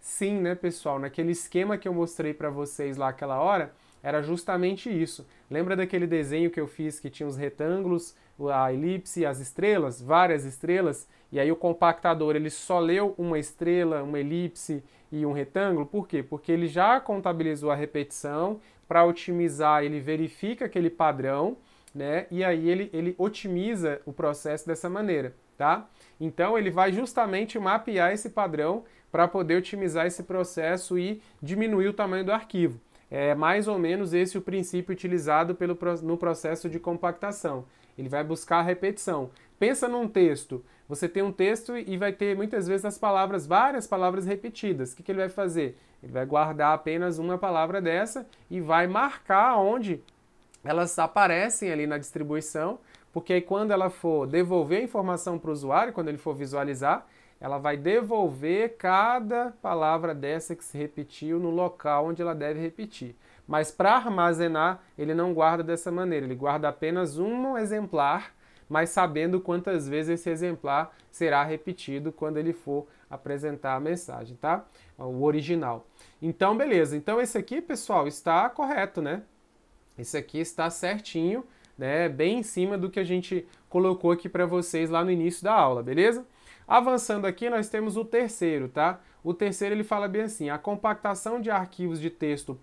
Sim, né, pessoal? Naquele esquema que eu mostrei para vocês lá aquela hora, era justamente isso. Lembra daquele desenho que eu fiz que tinha os retângulos, a elipse, as estrelas, várias estrelas, e aí o compactador ele só leu uma estrela, uma elipse e um retângulo? Por quê? Porque ele já contabilizou a repetição, para otimizar, ele verifica aquele padrão né? E aí ele, ele otimiza o processo dessa maneira, tá? Então ele vai justamente mapear esse padrão para poder otimizar esse processo e diminuir o tamanho do arquivo. É mais ou menos esse o princípio utilizado pelo, no processo de compactação. Ele vai buscar a repetição. Pensa num texto. Você tem um texto e vai ter muitas vezes as palavras, várias palavras repetidas. O que, que ele vai fazer? Ele vai guardar apenas uma palavra dessa e vai marcar onde elas aparecem ali na distribuição, porque aí quando ela for devolver a informação para o usuário, quando ele for visualizar, ela vai devolver cada palavra dessa que se repetiu no local onde ela deve repetir. Mas para armazenar, ele não guarda dessa maneira, ele guarda apenas um exemplar, mas sabendo quantas vezes esse exemplar será repetido quando ele for apresentar a mensagem, tá? O original. Então, beleza. Então, esse aqui, pessoal, está correto, né? Isso aqui está certinho, né, bem em cima do que a gente colocou aqui para vocês lá no início da aula, beleza? Avançando aqui, nós temos o terceiro, tá? O terceiro ele fala bem assim: a compactação de arquivos de texto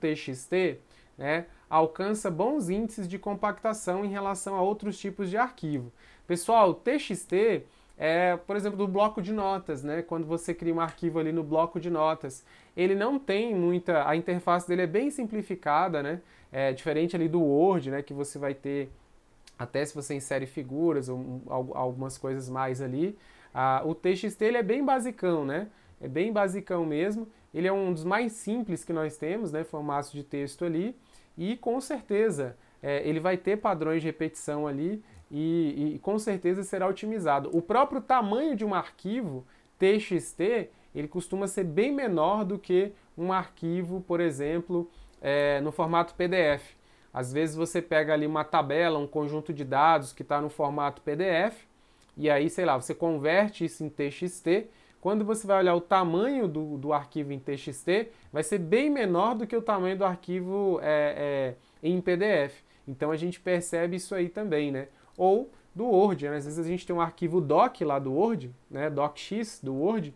.txt né, alcança bons índices de compactação em relação a outros tipos de arquivo. Pessoal, TXT é, por exemplo, do bloco de notas, né? Quando você cria um arquivo ali no bloco de notas, ele não tem muita. A interface dele é bem simplificada, né? É diferente ali do Word, né? Que você vai ter, até se você insere figuras ou algumas coisas mais ali. Ah, o TXT ele é bem basicão, né? É bem basicão mesmo. Ele é um dos mais simples que nós temos, né? Formato de texto ali. E com certeza é, ele vai ter padrões de repetição ali e, e com certeza será otimizado. O próprio tamanho de um arquivo TXT ele costuma ser bem menor do que um arquivo, por exemplo, é, no formato PDF. Às vezes você pega ali uma tabela, um conjunto de dados que está no formato PDF, e aí, sei lá, você converte isso em TXT. Quando você vai olhar o tamanho do, do arquivo em TXT, vai ser bem menor do que o tamanho do arquivo é, é, em PDF. Então a gente percebe isso aí também, né? Ou do Word, né? às vezes a gente tem um arquivo doc lá do Word, né? docx do Word,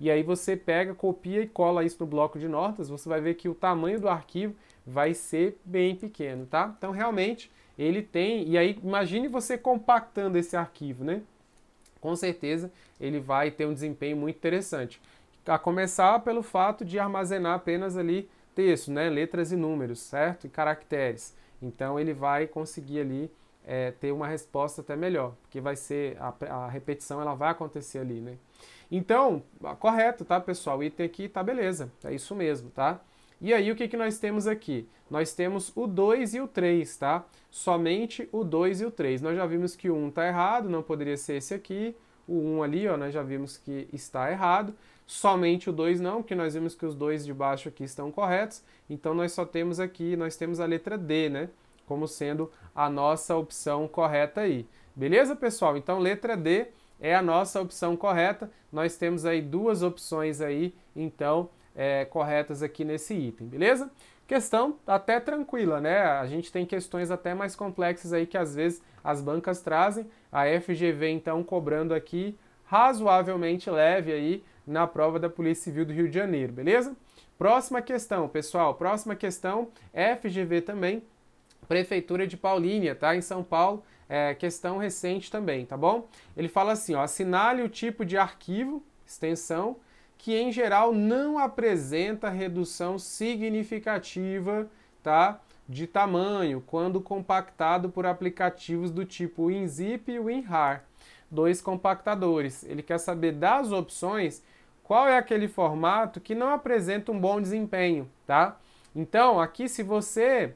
e aí você pega, copia e cola isso no bloco de notas, você vai ver que o tamanho do arquivo vai ser bem pequeno, tá? Então realmente ele tem, e aí imagine você compactando esse arquivo, né? Com certeza ele vai ter um desempenho muito interessante. A começar pelo fato de armazenar apenas ali texto, né? Letras e números, certo? E caracteres. Então ele vai conseguir ali é, ter uma resposta até melhor, porque vai ser a, a repetição ela vai acontecer ali, né? Então, correto, tá, pessoal? O item aqui tá beleza, é isso mesmo, tá? E aí, o que, que nós temos aqui? Nós temos o 2 e o 3, tá? Somente o 2 e o 3. Nós já vimos que o 1 tá errado, não poderia ser esse aqui. O 1 ali, ó, nós já vimos que está errado. Somente o 2 não, porque nós vimos que os dois de baixo aqui estão corretos. Então, nós só temos aqui, nós temos a letra D, né? Como sendo a nossa opção correta aí. Beleza, pessoal? Então, letra D é a nossa opção correta. Nós temos aí duas opções aí, então, é, corretas aqui nesse item, beleza? Questão até tranquila, né? A gente tem questões até mais complexas aí que às vezes as bancas trazem. A FGV, então, cobrando aqui razoavelmente leve aí na prova da Polícia Civil do Rio de Janeiro, beleza? Próxima questão, pessoal. Próxima questão, FGV também, Prefeitura de Paulínia, tá? Em São Paulo, é, questão recente também, tá bom? Ele fala assim, ó, assinale o tipo de arquivo, extensão, que em geral não apresenta redução significativa, tá? De tamanho quando compactado por aplicativos do tipo WinZip e WinRAR, dois compactadores. Ele quer saber das opções qual é aquele formato que não apresenta um bom desempenho, tá? Então, aqui se você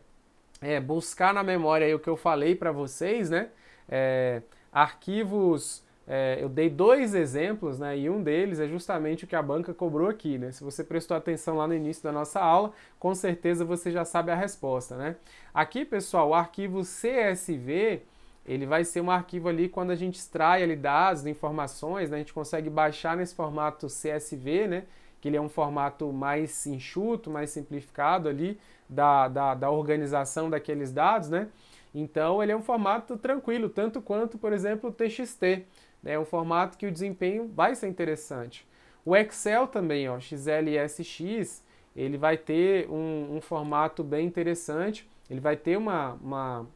é, buscar na memória o que eu falei para vocês, né? É, arquivos, é, eu dei dois exemplos, né? E um deles é justamente o que a banca cobrou aqui, né? Se você prestou atenção lá no início da nossa aula, com certeza você já sabe a resposta, né? Aqui, pessoal, o arquivo CSV ele vai ser um arquivo ali quando a gente extrai ali dados, informações, né? a gente consegue baixar nesse formato CSV, né? que ele é um formato mais enxuto, mais simplificado ali, da, da, da organização daqueles dados, né? Então ele é um formato tranquilo, tanto quanto, por exemplo, o TXT. É né? um formato que o desempenho vai ser interessante. O Excel também, ó, XLSX, ele vai ter um, um formato bem interessante. Ele vai ter uma, uma,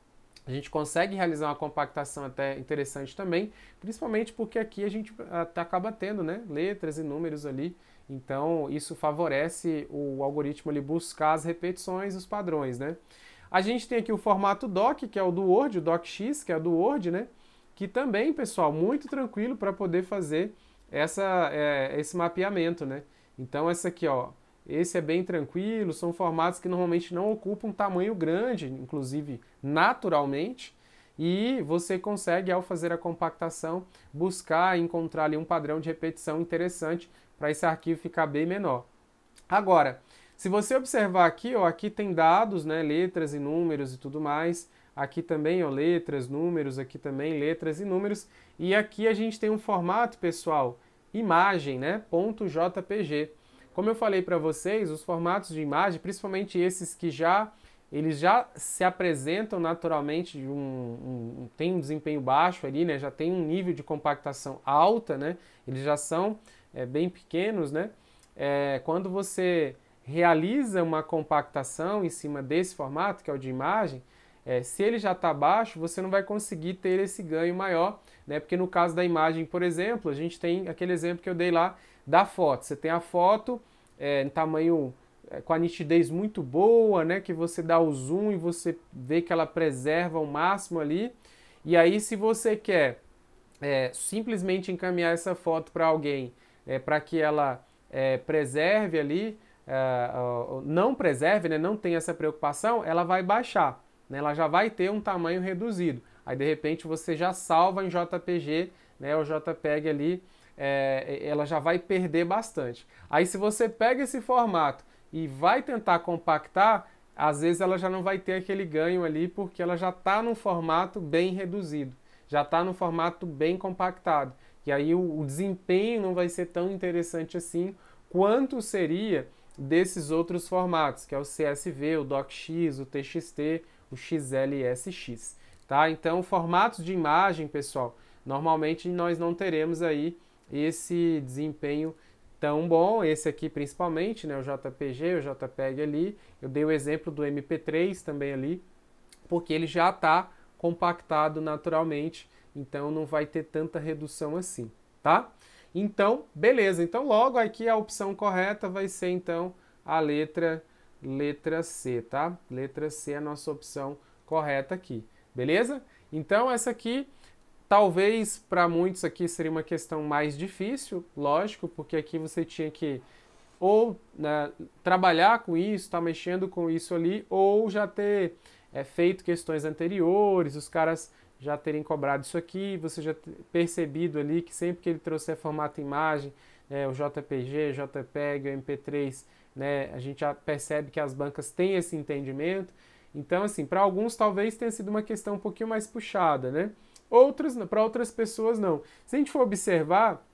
A gente consegue realizar uma compactação até interessante também, principalmente porque aqui a gente ah, tá, acaba tendo né, letras e números ali então, isso favorece o algoritmo ali buscar as repetições e os padrões, né? A gente tem aqui o formato DOC, que é o do Word, o DOCX, que é o do Word, né? Que também, pessoal, muito tranquilo para poder fazer essa, é, esse mapeamento, né? Então, essa aqui, ó, esse é bem tranquilo, são formatos que normalmente não ocupam um tamanho grande, inclusive naturalmente, e você consegue, ao fazer a compactação, buscar encontrar ali um padrão de repetição interessante para esse arquivo ficar bem menor. Agora, se você observar aqui, ó, aqui tem dados, né, letras e números e tudo mais, aqui também ó, letras, números, aqui também letras e números, e aqui a gente tem um formato, pessoal, imagem, né, .jpg. Como eu falei para vocês, os formatos de imagem, principalmente esses que já eles já se apresentam naturalmente de um, um, tem um desempenho baixo ali, né? Já tem um nível de compactação alta, né? Eles já são é, bem pequenos, né? É, quando você realiza uma compactação em cima desse formato, que é o de imagem, é, se ele já está baixo, você não vai conseguir ter esse ganho maior, né? Porque no caso da imagem, por exemplo, a gente tem aquele exemplo que eu dei lá da foto. Você tem a foto é, em tamanho é, com a nitidez muito boa, né? Que você dá o zoom e você vê que ela preserva o máximo ali. E aí, se você quer é, simplesmente encaminhar essa foto para alguém é, para que ela é, preserve ali, é, não preserve, né? Não tem essa preocupação, ela vai baixar, né? Ela já vai ter um tamanho reduzido. Aí, de repente, você já salva em JPG, né? O JPEG ali. É, ela já vai perder bastante. Aí se você pega esse formato e vai tentar compactar, às vezes ela já não vai ter aquele ganho ali porque ela já está num formato bem reduzido, já está num formato bem compactado. E aí o, o desempenho não vai ser tão interessante assim quanto seria desses outros formatos, que é o CSV, o DocX, o TXT, o XLSX, tá? Então, formatos de imagem, pessoal, normalmente nós não teremos aí esse desempenho tão bom, esse aqui principalmente, né, o JPG, o JPEG ali, eu dei o exemplo do MP3 também ali, porque ele já está compactado naturalmente, então não vai ter tanta redução assim, tá? Então, beleza, então logo aqui a opção correta vai ser então a letra letra C, tá? Letra C é a nossa opção correta aqui, beleza? Então essa aqui Talvez para muitos aqui seria uma questão mais difícil, lógico, porque aqui você tinha que ou né, trabalhar com isso, estar tá mexendo com isso ali, ou já ter é, feito questões anteriores, os caras já terem cobrado isso aqui, você já ter percebido ali que sempre que ele trouxer formato imagem, né, o JPG, JPEG, o MP3, né, a gente já percebe que as bancas têm esse entendimento. Então, assim, para alguns talvez tenha sido uma questão um pouquinho mais puxada, né? outras para outras pessoas não. Se a gente for observar,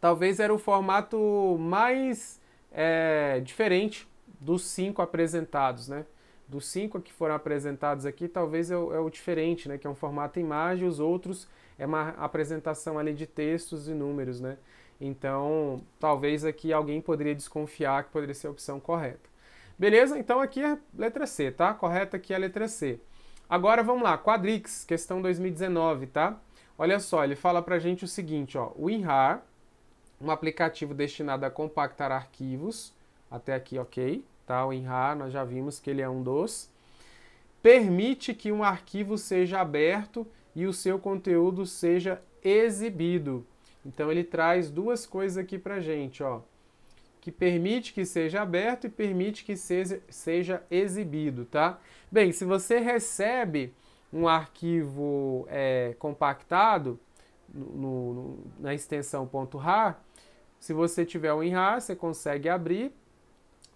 talvez era o formato mais é, diferente dos cinco apresentados, né? Dos cinco que foram apresentados aqui, talvez é o, é o diferente, né? Que é um formato imagem, os outros é uma apresentação ali de textos e números, né? Então, talvez aqui alguém poderia desconfiar que poderia ser a opção correta. Beleza? Então aqui é letra C, tá? Correta aqui é a letra C. Agora vamos lá, Quadrix, questão 2019, tá? Olha só, ele fala pra gente o seguinte, ó, o WinRAR, um aplicativo destinado a compactar arquivos, até aqui ok, tá? O WinRAR, nós já vimos que ele é um dos, permite que um arquivo seja aberto e o seu conteúdo seja exibido. Então ele traz duas coisas aqui pra gente, ó que permite que seja aberto e permite que seja, exibido, tá? Bem, se você recebe um arquivo é, compactado no, no, na extensão .rar, se você tiver o WinRAR, você consegue abrir,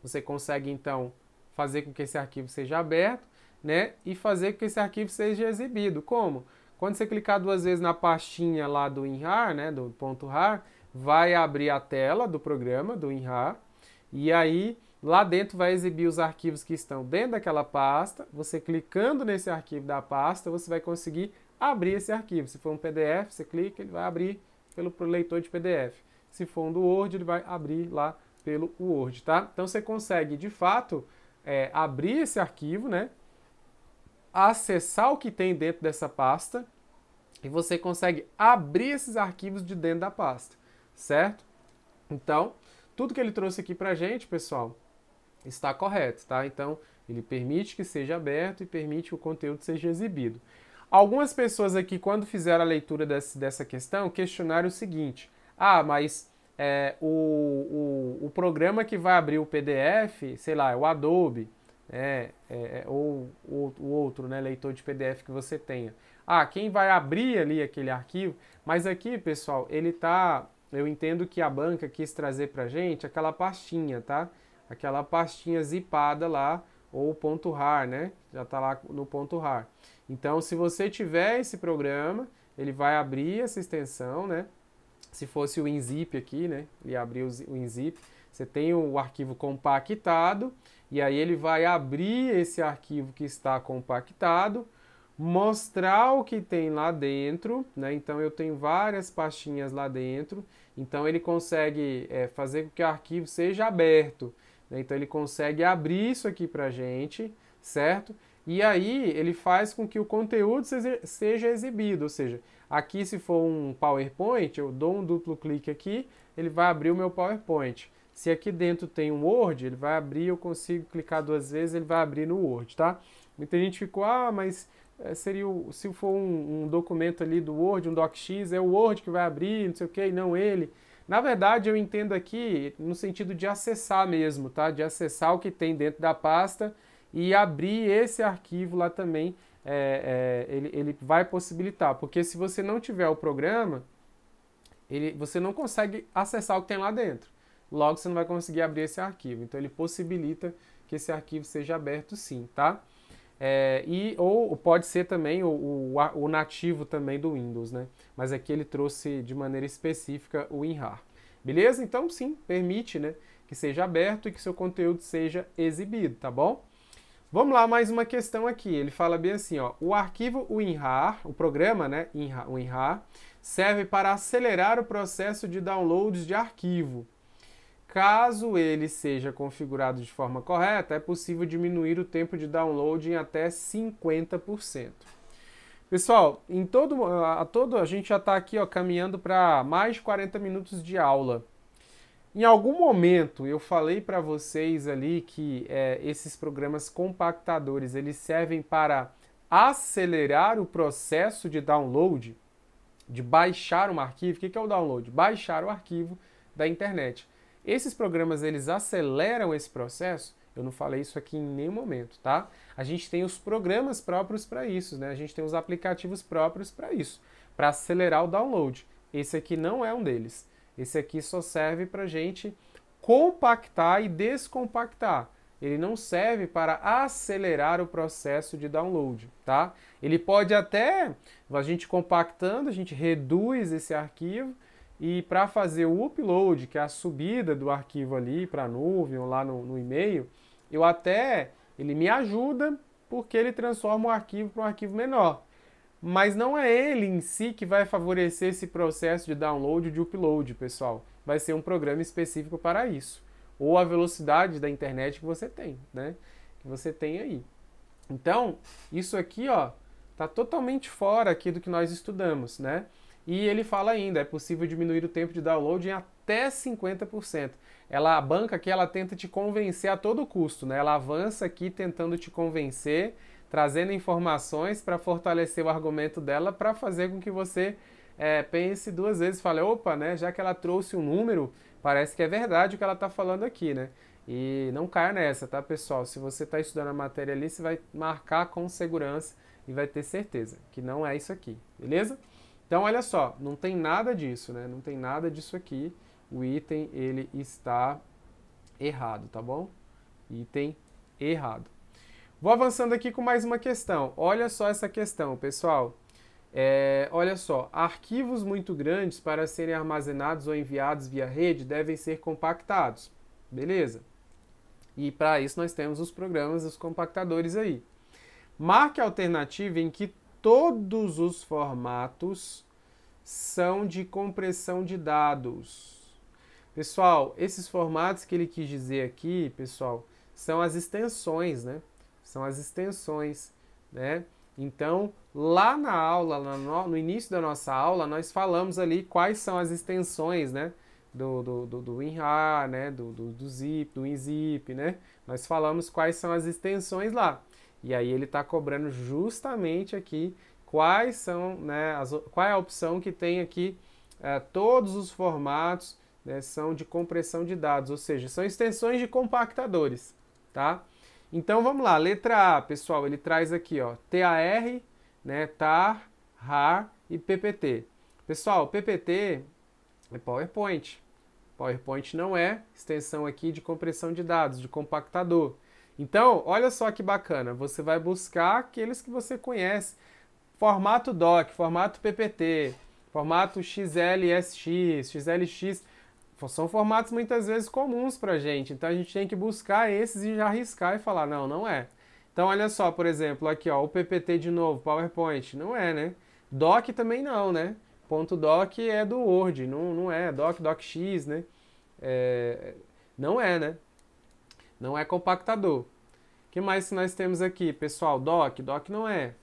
você consegue então fazer com que esse arquivo seja aberto, né? E fazer com que esse arquivo seja exibido. Como? Quando você clicar duas vezes na pastinha lá do WinRAR, né? Do .rar, vai abrir a tela do programa, do INRA, e aí lá dentro vai exibir os arquivos que estão dentro daquela pasta. Você clicando nesse arquivo da pasta, você vai conseguir abrir esse arquivo. Se for um PDF, você clica, ele vai abrir pelo leitor de PDF. Se for um do Word, ele vai abrir lá pelo Word, tá? Então você consegue, de fato, é, abrir esse arquivo, né? Acessar o que tem dentro dessa pasta e você consegue abrir esses arquivos de dentro da pasta certo? Então, tudo que ele trouxe aqui para a gente, pessoal, está correto, tá? Então, ele permite que seja aberto e permite que o conteúdo seja exibido. Algumas pessoas aqui, quando fizeram a leitura desse, dessa questão, questionaram o seguinte: ah, mas é, o, o, o, programa que vai abrir o PDF, sei lá, é o Adobe, né, é, é, ou o, o outro né, leitor de PDF que você tenha. Ah, quem vai abrir ali aquele arquivo? Mas aqui, pessoal, ele está eu entendo que a banca quis trazer para gente aquela pastinha, tá? Aquela pastinha zipada lá, ou ponto .rar, né? Já está lá no ponto .rar. Então, se você tiver esse programa, ele vai abrir essa extensão, né? Se fosse o WinZip aqui, né? Ele abriu o WinZip. Você tem o arquivo compactado, e aí ele vai abrir esse arquivo que está compactado, mostrar o que tem lá dentro, né? Então eu tenho várias pastinhas lá dentro, então ele consegue é, fazer com que o arquivo seja aberto, né? então ele consegue abrir isso aqui para gente, certo? E aí ele faz com que o conteúdo seja exibido, ou seja, aqui se for um PowerPoint, eu dou um duplo clique aqui, ele vai abrir o meu PowerPoint. Se aqui dentro tem um Word, ele vai abrir, eu consigo clicar duas vezes, ele vai abrir no Word, tá? Muita gente ficou, ah, mas é, seria o, se for um, um, documento ali do Word, um docx, é o Word que vai abrir, não sei o que, não ele. Na verdade, eu entendo aqui no sentido de acessar mesmo, tá? De acessar o que tem dentro da pasta e abrir esse arquivo lá também, é, é, ele, ele vai possibilitar. Porque se você não tiver o programa, ele, você não consegue acessar o que tem lá dentro. Logo, você não vai conseguir abrir esse arquivo. Então, ele possibilita que esse arquivo seja aberto sim, tá? É, e ou pode ser também o, o, o, nativo também do Windows, né? Mas aqui ele trouxe de maneira específica o WinRAR. Beleza? Então sim, permite, né, que seja aberto e que seu conteúdo seja exibido, tá bom? Vamos lá, mais uma questão aqui. Ele fala bem assim, ó, o arquivo WinRAR, o programa, né, WinRAR, serve para acelerar o processo de downloads de arquivo. Caso ele seja configurado de forma correta, é possível diminuir o tempo de download em até 50%. Pessoal, em todo a, todo, a gente já está aqui ó, caminhando para mais de 40 minutos de aula. Em algum momento eu falei para vocês ali que é, esses programas compactadores eles servem para acelerar o processo de download, de baixar um arquivo. O que é o download? Baixar o arquivo da internet. Esses programas eles aceleram esse processo? Eu não falei isso aqui em nenhum momento, tá? A gente tem os programas próprios para isso, né? A gente tem os aplicativos próprios para isso, para acelerar o download. Esse aqui não é um deles. Esse aqui só serve para gente compactar e descompactar. Ele não serve para acelerar o processo de download, tá? Ele pode até, a gente compactando, a gente reduz esse arquivo e para fazer o upload, que é a subida do arquivo ali para a nuvem ou lá no, no e-mail, eu até ele me ajuda porque ele transforma o arquivo para um arquivo menor. Mas não é ele em si que vai favorecer esse processo de download e de upload, pessoal. Vai ser um programa específico para isso. Ou a velocidade da internet que você tem, né? Que você tem aí. Então, isso aqui, ó, tá totalmente fora aqui do que nós estudamos, né? E ele fala ainda, é possível diminuir o tempo de download em até 50%. Ela, a banca aqui, ela tenta te convencer a todo custo, né? Ela avança aqui tentando te convencer, trazendo informações para fortalecer o argumento dela, para fazer com que você é, pense duas vezes, fale, opa, né? Já que ela trouxe um número, parece que é verdade o que ela está falando aqui, né? E não caia nessa, tá, pessoal? Se você está estudando a matéria ali, você vai marcar com segurança e vai ter certeza que não é isso aqui, beleza? Então, olha só, não tem nada disso, né? Não tem nada disso aqui. O item, ele está errado, tá bom? Item errado. Vou avançando aqui com mais uma questão. Olha só essa questão, pessoal. É, olha só, arquivos muito grandes para serem armazenados ou enviados via rede devem ser compactados. Beleza? E para isso nós temos os programas, os compactadores aí. Marque a alternativa em que todos os formatos são de compressão de dados. Pessoal, esses formatos que ele quis dizer aqui, pessoal, são as extensões, né? São as extensões, né? Então, lá na aula, no, início da nossa aula, nós falamos ali quais são as extensões, né? Do, do, do, do WinRAR, né? Do, do, do ZIP, do WinZip, né? Nós falamos quais são as extensões lá. E aí ele está cobrando justamente aqui quais são, né, as, qual é a opção que tem aqui eh, todos os formatos né, são de compressão de dados, ou seja, são extensões de compactadores, tá? Então vamos lá, letra A, pessoal, ele traz aqui, ó, TAR, né, TAR, RAR e PPT. Pessoal, PPT é PowerPoint. PowerPoint não é extensão aqui de compressão de dados, de compactador. Então, olha só que bacana, você vai buscar aqueles que você conhece. Formato DOC, formato PPT, formato XLSX, XLX, são formatos muitas vezes comuns para gente. Então a gente tem que buscar esses e já arriscar e falar não, não é. Então olha só, por exemplo, aqui ó, o PPT de novo, PowerPoint, não é, né? Doc também não, né? Ponto .doc é do Word, não, não é. Doc, docx, né? É, não é, né? Não é compactador que mais que nós temos aqui, pessoal? Doc, doc não é.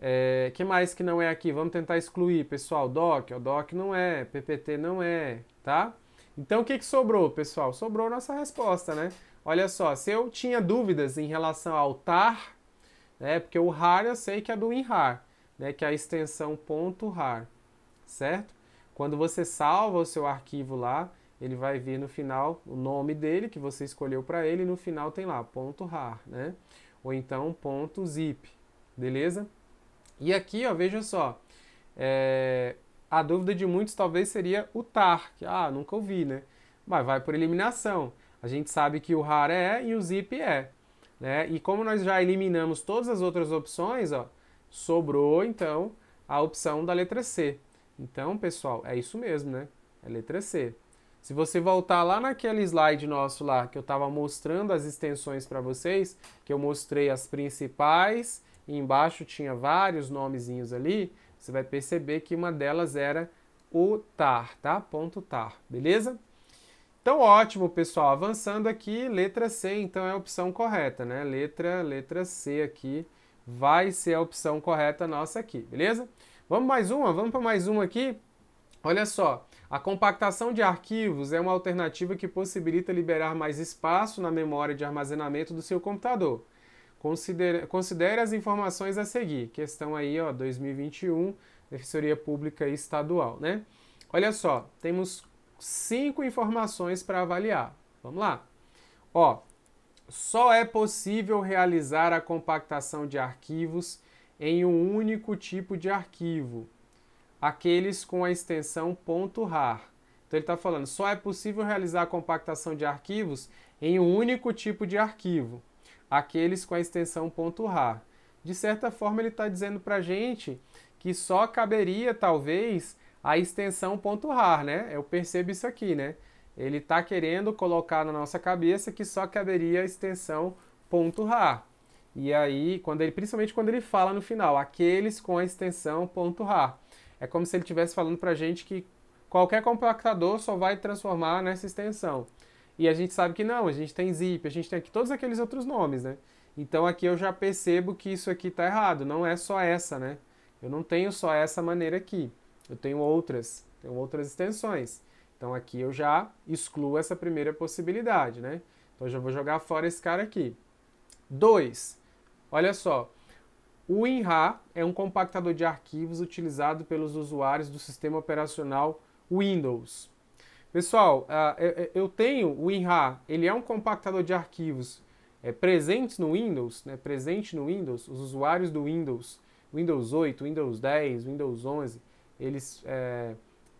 É, que mais que não é aqui? Vamos tentar excluir, pessoal. Doc, o doc não é, PPT não é, tá? Então o que, que sobrou, pessoal? Sobrou nossa resposta, né? Olha só, se eu tinha dúvidas em relação ao tar, né? Porque o rar eu sei que é do inrar, né? Que é a extensão ponto .rar, certo? Quando você salva o seu arquivo lá, ele vai vir no final o nome dele que você escolheu para ele, e no final tem lá ponto .rar, né? Ou então ponto .zip, beleza? E aqui, ó, veja só, é, a dúvida de muitos talvez seria o tar, que ah, nunca ouvi, né? Mas vai por eliminação. A gente sabe que o rar é e o zip é, né? E como nós já eliminamos todas as outras opções, ó, sobrou então a opção da letra C. Então, pessoal, é isso mesmo, né? É letra C. Se você voltar lá naquele slide nosso lá, que eu estava mostrando as extensões para vocês, que eu mostrei as principais, e embaixo tinha vários nomezinhos ali, você vai perceber que uma delas era o tar, tá? Ponto tar, beleza? Então, ótimo, pessoal. Avançando aqui, letra C, então, é a opção correta, né? Letra, letra C aqui vai ser a opção correta nossa aqui, beleza? Vamos mais uma? Vamos para mais uma aqui? Olha só. A compactação de arquivos é uma alternativa que possibilita liberar mais espaço na memória de armazenamento do seu computador. Considere, considere as informações a seguir. Questão aí, ó, 2021, Defensoria Pública Estadual, né? Olha só, temos cinco informações para avaliar. Vamos lá. Ó, só é possível realizar a compactação de arquivos em um único tipo de arquivo, aqueles com a extensão .rar. Então ele está falando, só é possível realizar a compactação de arquivos em um único tipo de arquivo, aqueles com a extensão .rar. De certa forma ele está dizendo para a gente que só caberia talvez a extensão .rar, né? Eu percebo isso aqui, né? Ele está querendo colocar na nossa cabeça que só caberia a extensão .rar. E aí, quando ele, principalmente quando ele fala no final, aqueles com a extensão .rar. É como se ele estivesse falando para a gente que qualquer compactador só vai transformar nessa extensão. E a gente sabe que não, a gente tem zip, a gente tem aqui todos aqueles outros nomes, né? Então aqui eu já percebo que isso aqui está errado, não é só essa, né? Eu não tenho só essa maneira aqui, eu tenho outras, tenho outras extensões. Então aqui eu já excluo essa primeira possibilidade, né? Então eu já vou jogar fora esse cara aqui. 2. Olha só, o WinRAR é um compactador de arquivos utilizado pelos usuários do sistema operacional Windows. Pessoal, ah, eu tenho o WinRAR, ele é um compactador de arquivos é, presentes no Windows, né, presente no Windows, os usuários do Windows, Windows 8, Windows 10, Windows 11, eles, é,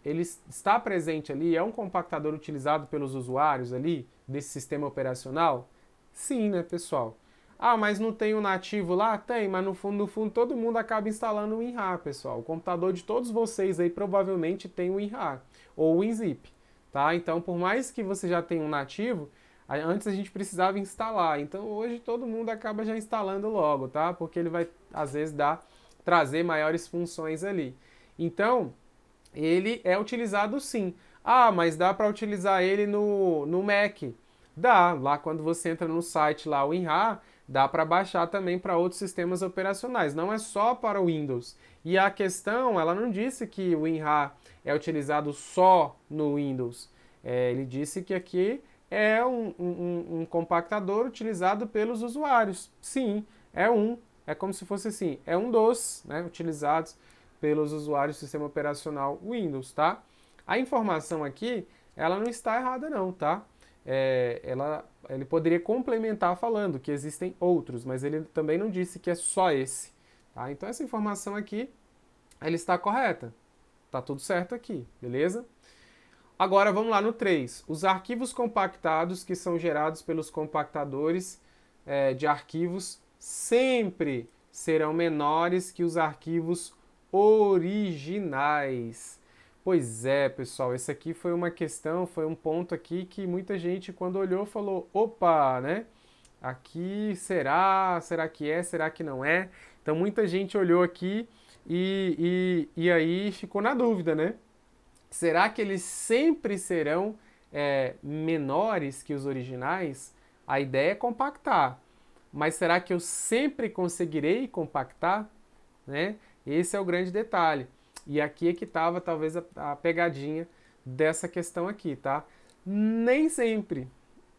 ele está presente ali, é um compactador utilizado pelos usuários ali desse sistema operacional? Sim, né, pessoal? Ah, mas não tem o um nativo lá? Tem, mas no fundo, no fundo todo mundo acaba instalando o WinRAR, pessoal. O computador de todos vocês aí provavelmente tem o WinRAR ou o WinZip, tá? Então, por mais que você já tenha um nativo, antes a gente precisava instalar. Então, hoje todo mundo acaba já instalando logo, tá? Porque ele vai às vezes dar trazer maiores funções ali. Então, ele é utilizado sim. Ah, mas dá para utilizar ele no, no Mac. Dá, lá quando você entra no site lá, o WinRAR, dá para baixar também para outros sistemas operacionais, não é só para o Windows. E a questão, ela não disse que o WinRAR é utilizado só no Windows. É, ele disse que aqui é um, um, um compactador utilizado pelos usuários. Sim, é um. É como se fosse assim, é um dos né, utilizados pelos usuários do sistema operacional Windows, tá? A informação aqui, ela não está errada não, tá? É, ela ele poderia complementar falando que existem outros, mas ele também não disse que é só esse. Tá? Então essa informação aqui ela está correta. Tá tudo certo aqui, beleza? Agora vamos lá no 3. Os arquivos compactados que são gerados pelos compactadores é, de arquivos sempre serão menores que os arquivos originais. Pois é, pessoal, esse aqui foi uma questão, foi um ponto aqui que muita gente quando olhou falou, opa, né? Aqui será, será que é, será que não é? Então muita gente olhou aqui e, e, e aí ficou na dúvida, né? Será que eles sempre serão é, menores que os originais? A ideia é compactar, mas será que eu sempre conseguirei compactar? Né? Esse é o grande detalhe. E aqui é que estava talvez a, a pegadinha dessa questão aqui, tá? Nem sempre,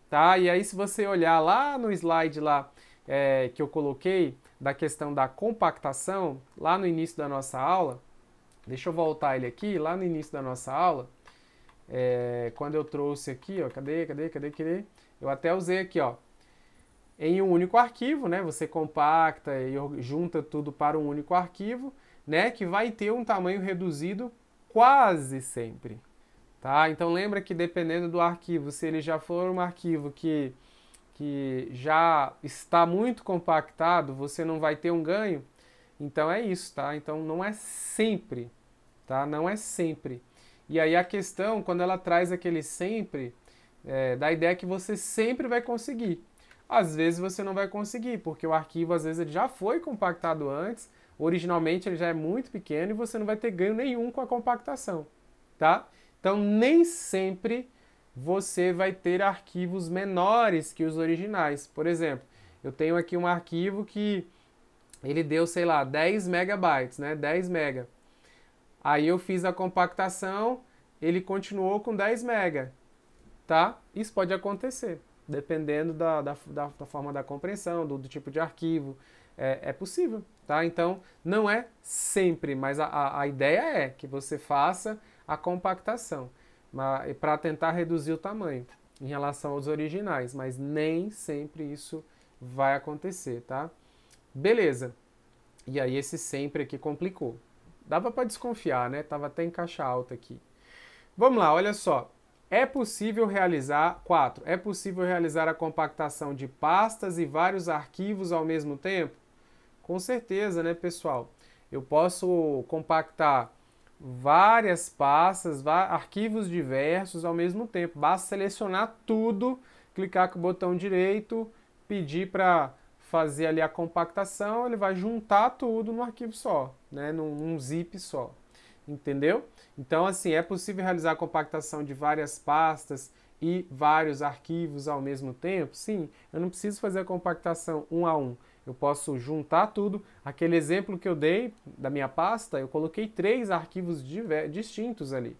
tá? E aí se você olhar lá no slide lá é, que eu coloquei da questão da compactação, lá no início da nossa aula, deixa eu voltar ele aqui, lá no início da nossa aula, é, quando eu trouxe aqui, ó, cadê, cadê, cadê, cadê? Eu até usei aqui, ó, em um único arquivo, né? Você compacta e junta tudo para um único arquivo né, que vai ter um tamanho reduzido quase sempre. Tá? Então lembra que dependendo do arquivo, se ele já for um arquivo que, que já está muito compactado, você não vai ter um ganho. Então é isso, tá? Então não é sempre, tá? Não é sempre. E aí a questão, quando ela traz aquele sempre, é, da ideia que você sempre vai conseguir. Às vezes você não vai conseguir, porque o arquivo às vezes ele já foi compactado antes, Originalmente ele já é muito pequeno e você não vai ter ganho nenhum com a compactação, tá? Então nem sempre você vai ter arquivos menores que os originais. Por exemplo, eu tenho aqui um arquivo que ele deu, sei lá, 10 megabytes, né? 10 mega. Aí eu fiz a compactação, ele continuou com 10 mega, tá? Isso pode acontecer, dependendo da, da, da, forma da compreensão, do, do tipo de arquivo, é, é possível, tá? Então, não é sempre, mas a, a ideia é que você faça a compactação para tentar reduzir o tamanho em relação aos originais, mas nem sempre isso vai acontecer, tá? Beleza. E aí esse sempre aqui complicou. Dava para desconfiar, né? Tava até em caixa alta aqui. Vamos lá, olha só. É possível realizar 4. É possível realizar a compactação de pastas e vários arquivos ao mesmo tempo? Com certeza, né, pessoal? Eu posso compactar várias pastas, arquivos diversos ao mesmo tempo. Basta selecionar tudo, clicar com o botão direito, pedir para fazer ali a compactação, ele vai juntar tudo no arquivo só, né, num, num zip só. Entendeu? Então, assim, é possível realizar a compactação de várias pastas, e vários arquivos ao mesmo tempo? Sim, eu não preciso fazer a compactação um a um eu posso juntar tudo. Aquele exemplo que eu dei da minha pasta, eu coloquei três arquivos distintos ali.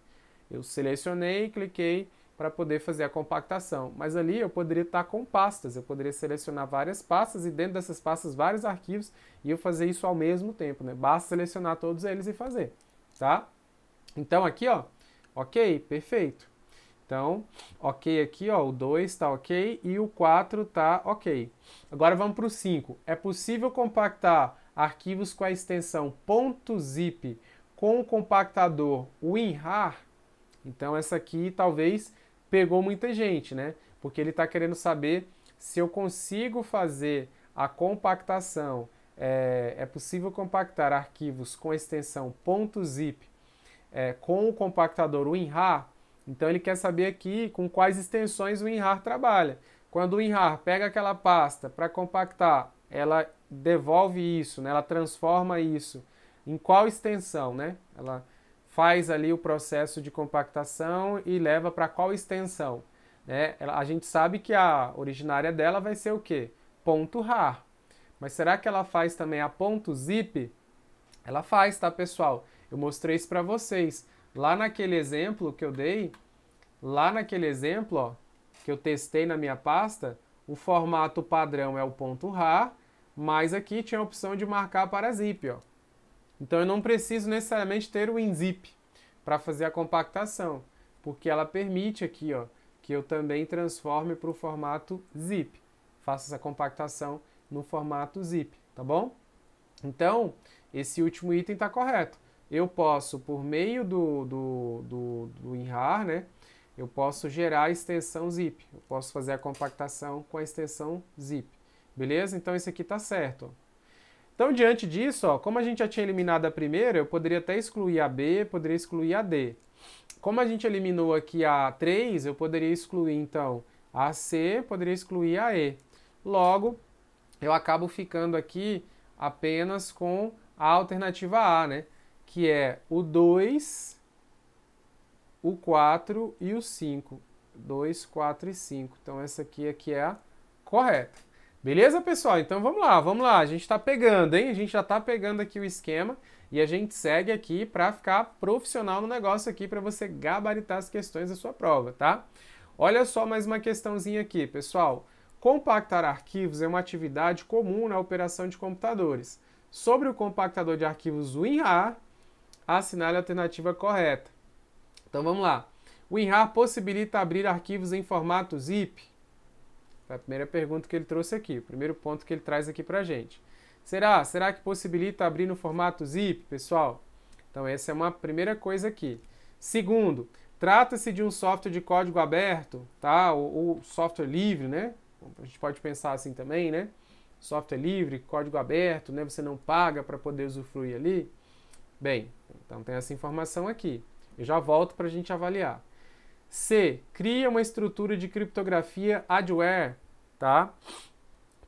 Eu selecionei e cliquei para poder fazer a compactação. Mas ali eu poderia estar com pastas, eu poderia selecionar várias pastas e dentro dessas pastas vários arquivos e eu fazer isso ao mesmo tempo, né? Basta selecionar todos eles e fazer, tá? Então aqui, ó, ok, perfeito. Então, ok aqui, ó, o 2 está ok e o 4 está ok. Agora vamos para o 5. É possível compactar arquivos com a extensão .zip com o compactador WinRAR? Então essa aqui talvez pegou muita gente, né? Porque ele está querendo saber se eu consigo fazer a compactação. É, é possível compactar arquivos com a extensão .zip é, com o compactador WinRAR? Então ele quer saber aqui com quais extensões o WinRAR trabalha. Quando o WinRAR pega aquela pasta para compactar, ela devolve isso, né? ela transforma isso em qual extensão, né? Ela faz ali o processo de compactação e leva para qual extensão. Né? A gente sabe que a originária dela vai ser o quê? Ponto .rar. Mas será que ela faz também a ponto .zip? Ela faz, tá, pessoal? Eu mostrei isso para vocês. Lá naquele exemplo que eu dei, lá naquele exemplo ó, que eu testei na minha pasta, o formato padrão é o ponto .rar, mas aqui tinha a opção de marcar para zip. Ó. Então eu não preciso necessariamente ter o inzip para fazer a compactação, porque ela permite aqui ó, que eu também transforme para o formato zip. Faça essa compactação no formato zip, tá bom? Então, esse último item está correto eu posso, por meio do, do, do, do INRAR, né, eu posso gerar a extensão zip. Eu posso fazer a compactação com a extensão zip. Beleza? Então esse aqui está certo. Então, diante disso, ó, como a gente já tinha eliminado a primeira, eu poderia até excluir a B, poderia excluir a D. Como a gente eliminou aqui a 3, eu poderia excluir, então, a C, poderia excluir a E. Logo, eu acabo ficando aqui apenas com a alternativa A, né? que é o 2, o 4 e o 5. 2, 4 e 5. Então essa aqui, aqui é, é a correta. Beleza, pessoal? Então vamos lá, vamos lá. A gente está pegando, hein? A gente já está pegando aqui o esquema e a gente segue aqui para ficar profissional no negócio aqui para você gabaritar as questões da sua prova, tá? Olha só mais uma questãozinha aqui, pessoal. Compactar arquivos é uma atividade comum na operação de computadores. Sobre o compactador de arquivos WinRAR, assinale a alternativa correta. Então vamos lá. O WinRAR possibilita abrir arquivos em formato zip? Foi é a primeira pergunta que ele trouxe aqui, o primeiro ponto que ele traz aqui a gente. Será? Será que possibilita abrir no formato zip, pessoal? Então essa é uma primeira coisa aqui. Segundo, trata-se de um software de código aberto, tá? Ou, ou, software livre, né? A gente pode pensar assim também, né? Software livre, código aberto, né? Você não paga para poder usufruir ali. Bem, então tem essa informação aqui. Eu já volto para a gente avaliar. C. Cria uma estrutura de criptografia adware, tá?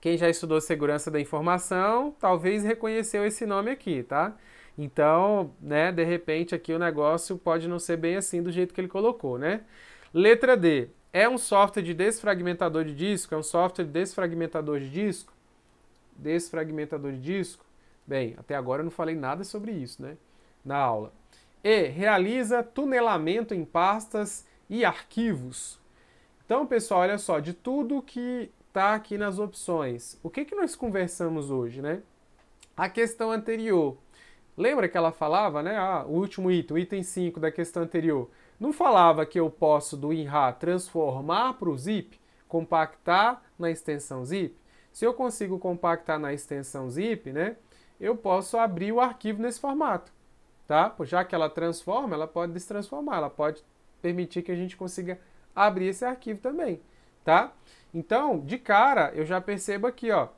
Quem já estudou segurança da informação, talvez reconheceu esse nome aqui, tá? Então, né, de repente aqui o negócio pode não ser bem assim do jeito que ele colocou, né? Letra D. É um software de desfragmentador de disco? É um software de desfragmentador de disco? Desfragmentador de disco? Bem, até agora eu não falei nada sobre isso, né? na aula. E realiza tunelamento em pastas e arquivos. Então, pessoal, olha só, de tudo que está aqui nas opções, o que, que nós conversamos hoje, né? A questão anterior. Lembra que ela falava, né? Ah, o último item, o item 5 da questão anterior. Não falava que eu posso do InRA transformar para o zip, compactar na extensão zip? Se eu consigo compactar na extensão zip, né? Eu posso abrir o arquivo nesse formato tá? Já que ela transforma, ela pode destransformar, ela pode permitir que a gente consiga abrir esse arquivo também, tá? Então, de cara, eu já percebo aqui, ó,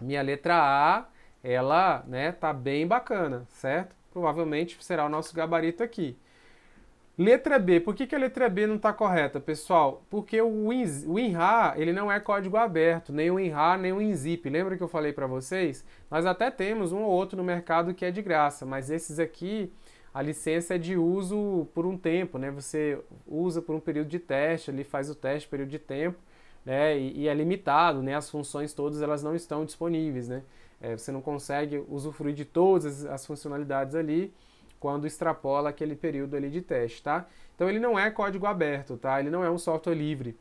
minha letra A, ela, né, tá bem bacana, certo? Provavelmente será o nosso gabarito aqui. Letra B. Por que, que a letra B não está correta, pessoal? Porque o WinRAR ele não é código aberto, nem o WinRAR, nem o WinZip. Lembra que eu falei para vocês? Nós até temos um ou outro no mercado que é de graça, mas esses aqui, a licença é de uso por um tempo, né? Você usa por um período de teste, ali faz o teste período de tempo, né? E, e é limitado, né? As funções todas elas não estão disponíveis, né? É, você não consegue usufruir de todas as funcionalidades ali quando extrapola aquele período ali de teste, tá? Então ele não é código aberto, tá? Ele não é um software livre.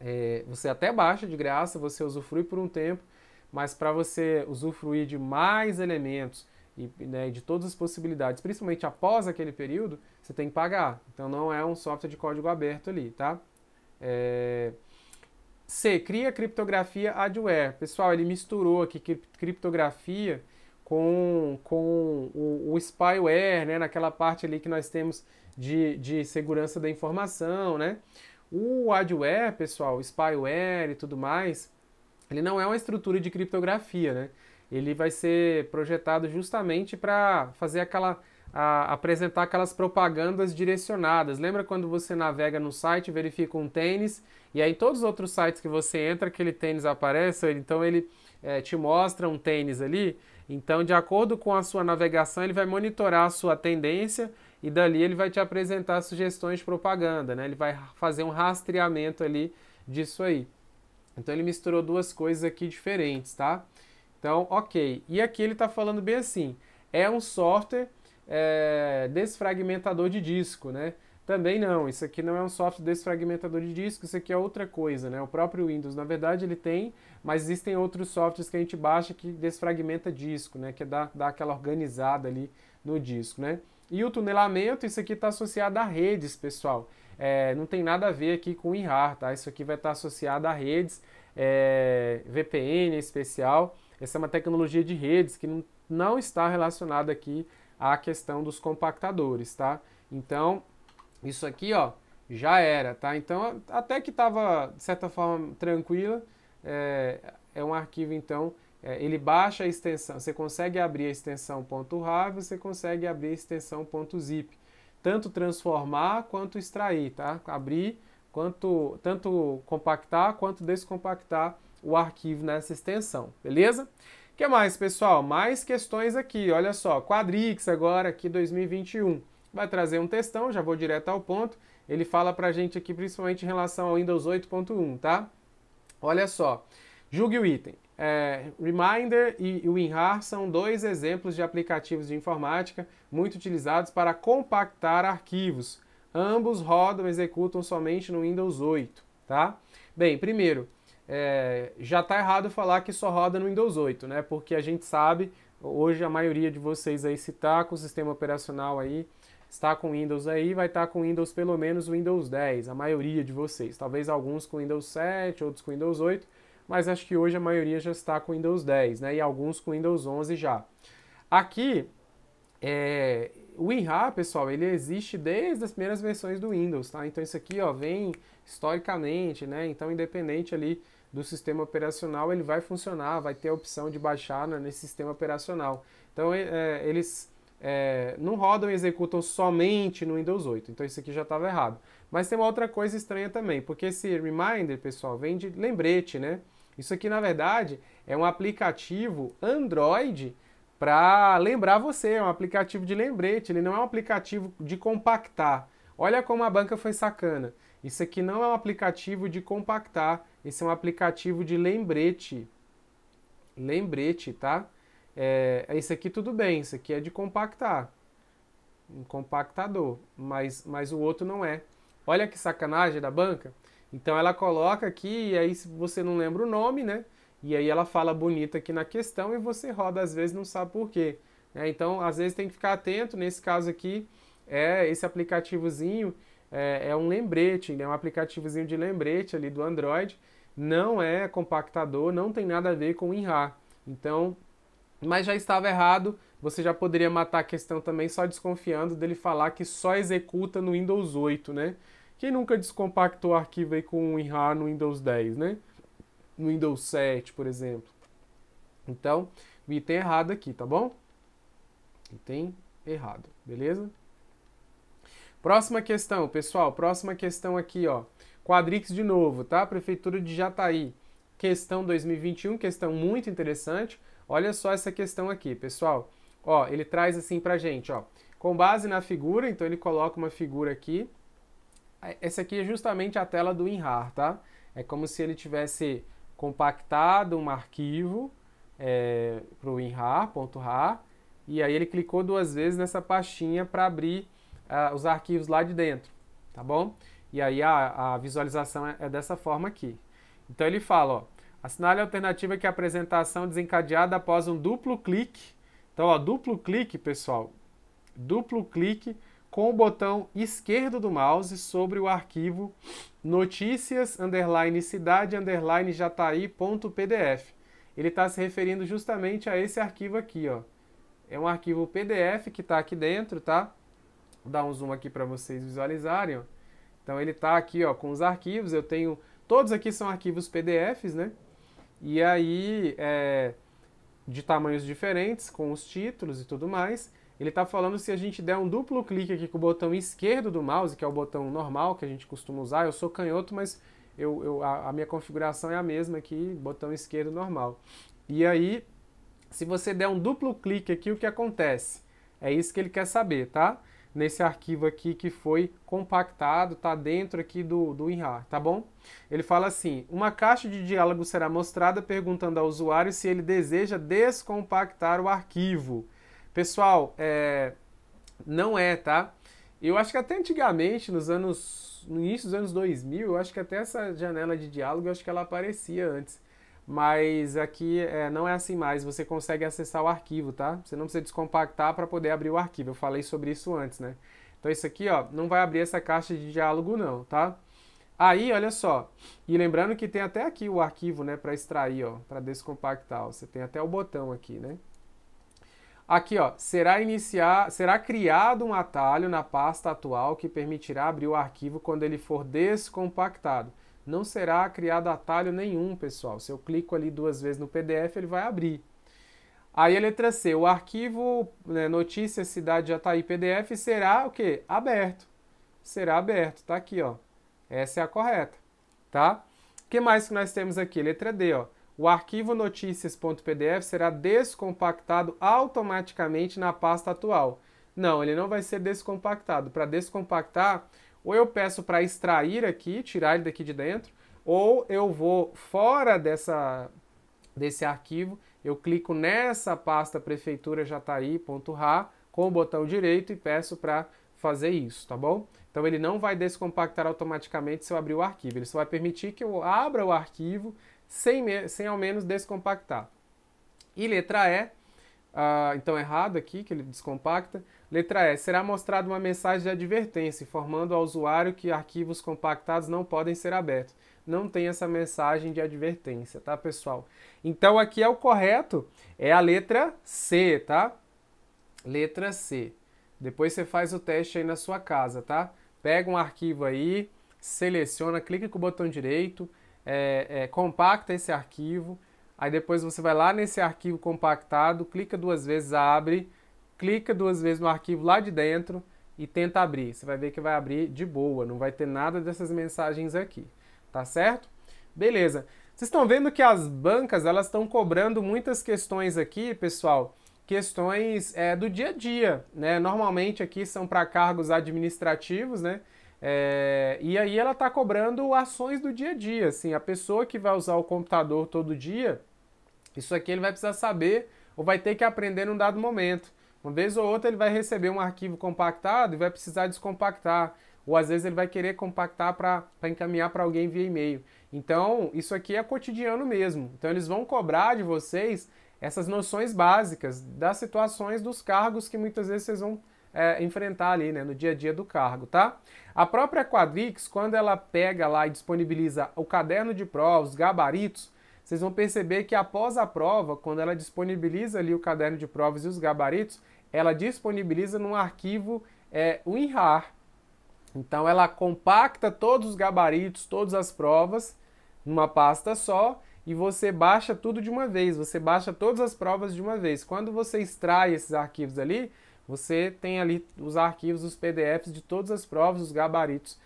É, você até baixa de graça, você usufrui por um tempo, mas para você usufruir de mais elementos e né, de todas as possibilidades, principalmente após aquele período, você tem que pagar. Então não é um software de código aberto ali, tá? É... C. Cria criptografia adware. Pessoal, ele misturou aqui criptografia com, com o, o, spyware, né, naquela parte ali que nós temos de, de segurança da informação, né? O adware, pessoal, spyware e tudo mais, ele não é uma estrutura de criptografia, né? Ele vai ser projetado justamente para fazer aquela a, apresentar aquelas propagandas direcionadas. Lembra quando você navega no site, verifica um tênis e aí todos os outros sites que você entra aquele tênis aparece, então ele é, te mostra um tênis ali. Então, de acordo com a sua navegação, ele vai monitorar a sua tendência e dali ele vai te apresentar sugestões de propaganda, né? Ele vai fazer um rastreamento ali disso aí. Então ele misturou duas coisas aqui diferentes, tá? Então, ok. E aqui ele está falando bem assim: é um software é, desfragmentador de disco, né? Também não, isso aqui não é um software desfragmentador de disco, isso aqui é outra coisa, né? O próprio Windows, na verdade, ele tem, mas existem outros softwares que a gente baixa que desfragmenta disco, né? Que dá, dá aquela organizada ali no disco, né? E o tunelamento, isso aqui está associado a redes, pessoal. É, não tem nada a ver aqui com o IRAR, tá? Isso aqui vai estar tá associado a redes, é, VPN em especial. Essa é uma tecnologia de redes que não está relacionada aqui à questão dos compactadores, tá? Então, isso aqui, ó, já era, tá? Então, até que estava, de certa forma, tranquila, é, é um arquivo, então, é, ele baixa a extensão, você consegue abrir a extensão .rar, você consegue abrir a extensão .zip. Tanto transformar quanto extrair, tá? Abrir, quanto, tanto compactar quanto descompactar o arquivo nessa extensão, beleza? O que mais, pessoal? Mais questões aqui, olha só, Quadrix agora aqui 2021 vai trazer um testão já vou direto ao ponto. Ele fala para a gente aqui principalmente em relação ao Windows 8.1, tá? Olha só, julgue o item. É, Reminder e WinRAR são dois exemplos de aplicativos de informática muito utilizados para compactar arquivos. Ambos rodam e executam somente no Windows 8, tá? Bem, primeiro, é, já está errado falar que só roda no Windows 8, né? Porque a gente sabe, hoje a maioria de vocês aí se tá com o sistema operacional aí está com Windows aí, vai estar com Windows pelo menos Windows 10, a maioria de vocês. Talvez alguns com Windows 7, outros com Windows 8, mas acho que hoje a maioria já está com Windows 10, né? E alguns com Windows 11 já. Aqui, é, o WinRAR, pessoal, ele existe desde as primeiras versões do Windows, tá? Então isso aqui, ó, vem historicamente, né? Então independente ali do sistema operacional, ele vai funcionar, vai ter a opção de baixar né, nesse sistema operacional. Então é, é eles é, não rodam e executam somente no Windows 8. Então isso aqui já estava errado. Mas tem uma outra coisa estranha também, porque esse reminder, pessoal, vem de lembrete, né? Isso aqui, na verdade, é um aplicativo Android para lembrar você, é um aplicativo de lembrete, ele não é um aplicativo de compactar. Olha como a banca foi sacana. Isso aqui não é um aplicativo de compactar, esse é um aplicativo de lembrete. Lembrete, tá? é, esse aqui tudo bem, isso aqui é de compactar, um compactador, mas, mas o outro não é. Olha que sacanagem da banca. Então ela coloca aqui, e aí se você não lembra o nome, né? E aí ela fala bonita aqui na questão e você roda, às vezes não sabe por quê. Né? Então, às vezes tem que ficar atento, nesse caso aqui, é esse aplicativozinho é, é um lembrete, é um aplicativozinho de lembrete ali do Android. Não é compactador, não tem nada a ver com WinRAR. Então, mas já estava errado. Você já poderia matar a questão também só desconfiando dele falar que só executa no Windows 8, né? Quem nunca descompactou arquivo aí com um RAR no Windows 10, né? No Windows 7, por exemplo. Então, item errado aqui, tá bom? Item errado, beleza? Próxima questão, pessoal. Próxima questão aqui, ó. Quadrix de novo, tá? Prefeitura de Jataí. Questão 2021, questão muito interessante. Olha só essa questão aqui, pessoal. Ó, ele traz assim pra gente, ó. Com base na figura, então ele coloca uma figura aqui. É, essa aqui é justamente a tela do WinRAR, tá? É como se ele tivesse compactado um arquivo é, para o WinRAR.rar e aí ele clicou duas vezes nessa pastinha para abrir uh, os arquivos lá de dentro, tá bom? E aí a, a visualização é, é dessa forma aqui. Então ele fala, ó, Assinale a alternativa é que é a apresentação é desencadeada após um duplo clique. Então, ó, duplo clique, pessoal. Duplo clique com o botão esquerdo do mouse sobre o arquivo notícias underline cidade underline jataí.pdf. Ele está se referindo justamente a esse arquivo aqui, ó. É um arquivo PDF que está aqui dentro, tá? Vou dar um zoom aqui para vocês visualizarem, ó. Então ele está aqui, ó, com os arquivos. Eu tenho todos aqui são arquivos PDFs, né? E aí, é, de tamanhos diferentes, com os títulos e tudo mais, ele está falando se a gente der um duplo clique aqui com o botão esquerdo do mouse, que é o botão normal que a gente costuma usar, eu sou canhoto, mas eu, eu a, a minha configuração é a mesma aqui, botão esquerdo normal. E aí, se você der um duplo clique aqui, o que acontece? É isso que ele quer saber, tá? nesse arquivo aqui que foi compactado, tá dentro aqui do, do WinRAR, tá bom? Ele fala assim, uma caixa de diálogo será mostrada perguntando ao usuário se ele deseja descompactar o arquivo. Pessoal, é... não é, tá? Eu acho que até antigamente, nos anos no início dos anos 2000, eu acho que até essa janela de diálogo, eu acho que ela aparecia antes mas aqui é, não é assim mais, você consegue acessar o arquivo, tá? Você não precisa descompactar para poder abrir o arquivo, eu falei sobre isso antes, né? Então isso aqui, ó, não vai abrir essa caixa de diálogo não, tá? Aí, olha só, e lembrando que tem até aqui o arquivo, né, para extrair, ó, para descompactar, ó. você tem até o botão aqui, né? Aqui, ó, será iniciar, será criado um atalho na pasta atual que permitirá abrir o arquivo quando ele for descompactado não será criado atalho nenhum, pessoal. Se eu clico ali duas vezes no PDF, ele vai abrir. Aí a letra C, o arquivo né, notícia cidade Jataí PDF será o quê? Aberto. Será aberto, tá aqui, ó. Essa é a correta, tá? O que mais que nós temos aqui? Letra D, ó. O arquivo notícias.pdf será descompactado automaticamente na pasta atual. Não, ele não vai ser descompactado. Para descompactar, ou eu peço para extrair aqui, tirar ele daqui de dentro, ou eu vou fora dessa, desse arquivo, eu clico nessa pasta prefeitura jataí.ra tá com o botão direito e peço para fazer isso, tá bom? Então ele não vai descompactar automaticamente se eu abrir o arquivo, ele só vai permitir que eu abra o arquivo sem, sem ao menos descompactar. E letra E, Uh, então, é errado aqui, que ele descompacta. Letra E. Será mostrada uma mensagem de advertência informando ao usuário que arquivos compactados não podem ser abertos. Não tem essa mensagem de advertência, tá, pessoal? Então, aqui é o correto, é a letra C, tá? Letra C. Depois você faz o teste aí na sua casa, tá? Pega um arquivo aí, seleciona, clica com o botão direito, é, é, compacta esse arquivo, Aí depois você vai lá nesse arquivo compactado, clica duas vezes, abre, clica duas vezes no arquivo lá de dentro e tenta abrir. Você vai ver que vai abrir de boa, não vai ter nada dessas mensagens aqui, tá certo? Beleza. Vocês estão vendo que as bancas elas estão cobrando muitas questões aqui, pessoal. Questões é, do dia a dia, né? Normalmente aqui são para cargos administrativos, né? É, e aí ela está cobrando ações do dia a dia, assim, a pessoa que vai usar o computador todo dia, isso aqui ele vai precisar saber ou vai ter que aprender num dado momento. Uma vez ou outra ele vai receber um arquivo compactado e vai precisar descompactar, ou às vezes ele vai querer compactar para encaminhar para alguém via e-mail. Então, isso aqui é cotidiano mesmo. Então, eles vão cobrar de vocês essas noções básicas das situações dos cargos que muitas vezes vocês vão é, enfrentar ali né, no dia a dia do cargo, tá? A própria Quadrix, quando ela pega lá e disponibiliza o caderno de provas, os gabaritos, vocês vão perceber que após a prova, quando ela disponibiliza ali o caderno de provas e os gabaritos, ela disponibiliza num arquivo é, WinRAR. Então ela compacta todos os gabaritos, todas as provas numa pasta só e você baixa tudo de uma vez, você baixa todas as provas de uma vez. Quando você extrai esses arquivos ali, você tem ali os arquivos, os PDFs de todas as provas, os gabaritos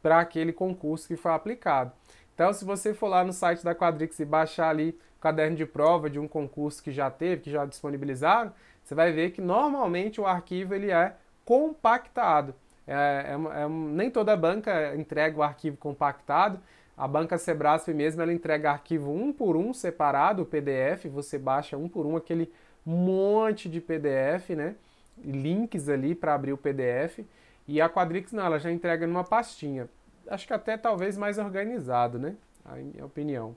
para aquele concurso que foi aplicado. Então, se você for lá no site da Quadrix e baixar ali o caderno de prova de um concurso que já teve, que já disponibilizaram, você vai ver que normalmente o arquivo ele é compactado. É, é, é, nem toda banca entrega o arquivo compactado. A banca Sebrasp mesmo ela entrega arquivo um por um separado, o PDF, você baixa um por um aquele monte de PDF, né? links ali para abrir o PDF. E a Quadrix não, ela já entrega numa pastinha. Acho que até talvez mais organizado, né? A minha opinião.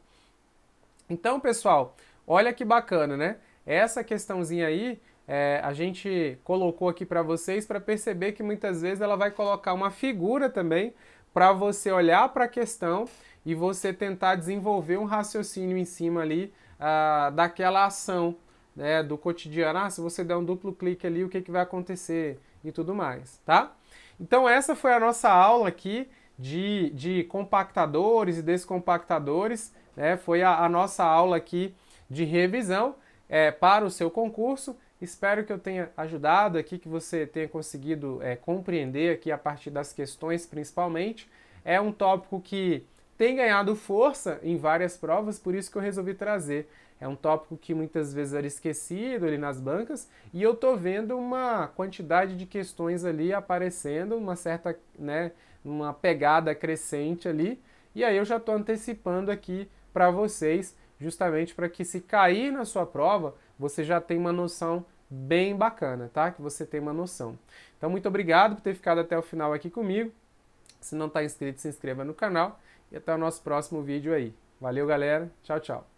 Então, pessoal, olha que bacana, né? Essa questãozinha aí, é, a gente colocou aqui para vocês para perceber que muitas vezes ela vai colocar uma figura também para você olhar para a questão e você tentar desenvolver um raciocínio em cima ali ah, daquela ação né, do cotidiano. Ah, se você der um duplo clique ali, o que, que vai acontecer e tudo mais, tá? Então essa foi a nossa aula aqui de, de compactadores e descompactadores, né? Foi a, a nossa aula aqui de revisão é, para o seu concurso. Espero que eu tenha ajudado aqui, que você tenha conseguido é, compreender aqui a partir das questões, principalmente. É um tópico que tem ganhado força em várias provas, por isso que eu resolvi trazer é um tópico que muitas vezes era esquecido ali nas bancas e eu tô vendo uma quantidade de questões ali aparecendo, uma certa, né, uma pegada crescente ali. E aí eu já estou antecipando aqui para vocês, justamente para que se cair na sua prova, você já tem uma noção bem bacana, tá? Que você tem uma noção. Então, muito obrigado por ter ficado até o final aqui comigo. Se não está inscrito, se inscreva no canal. E até o nosso próximo vídeo aí. Valeu, galera. Tchau, tchau.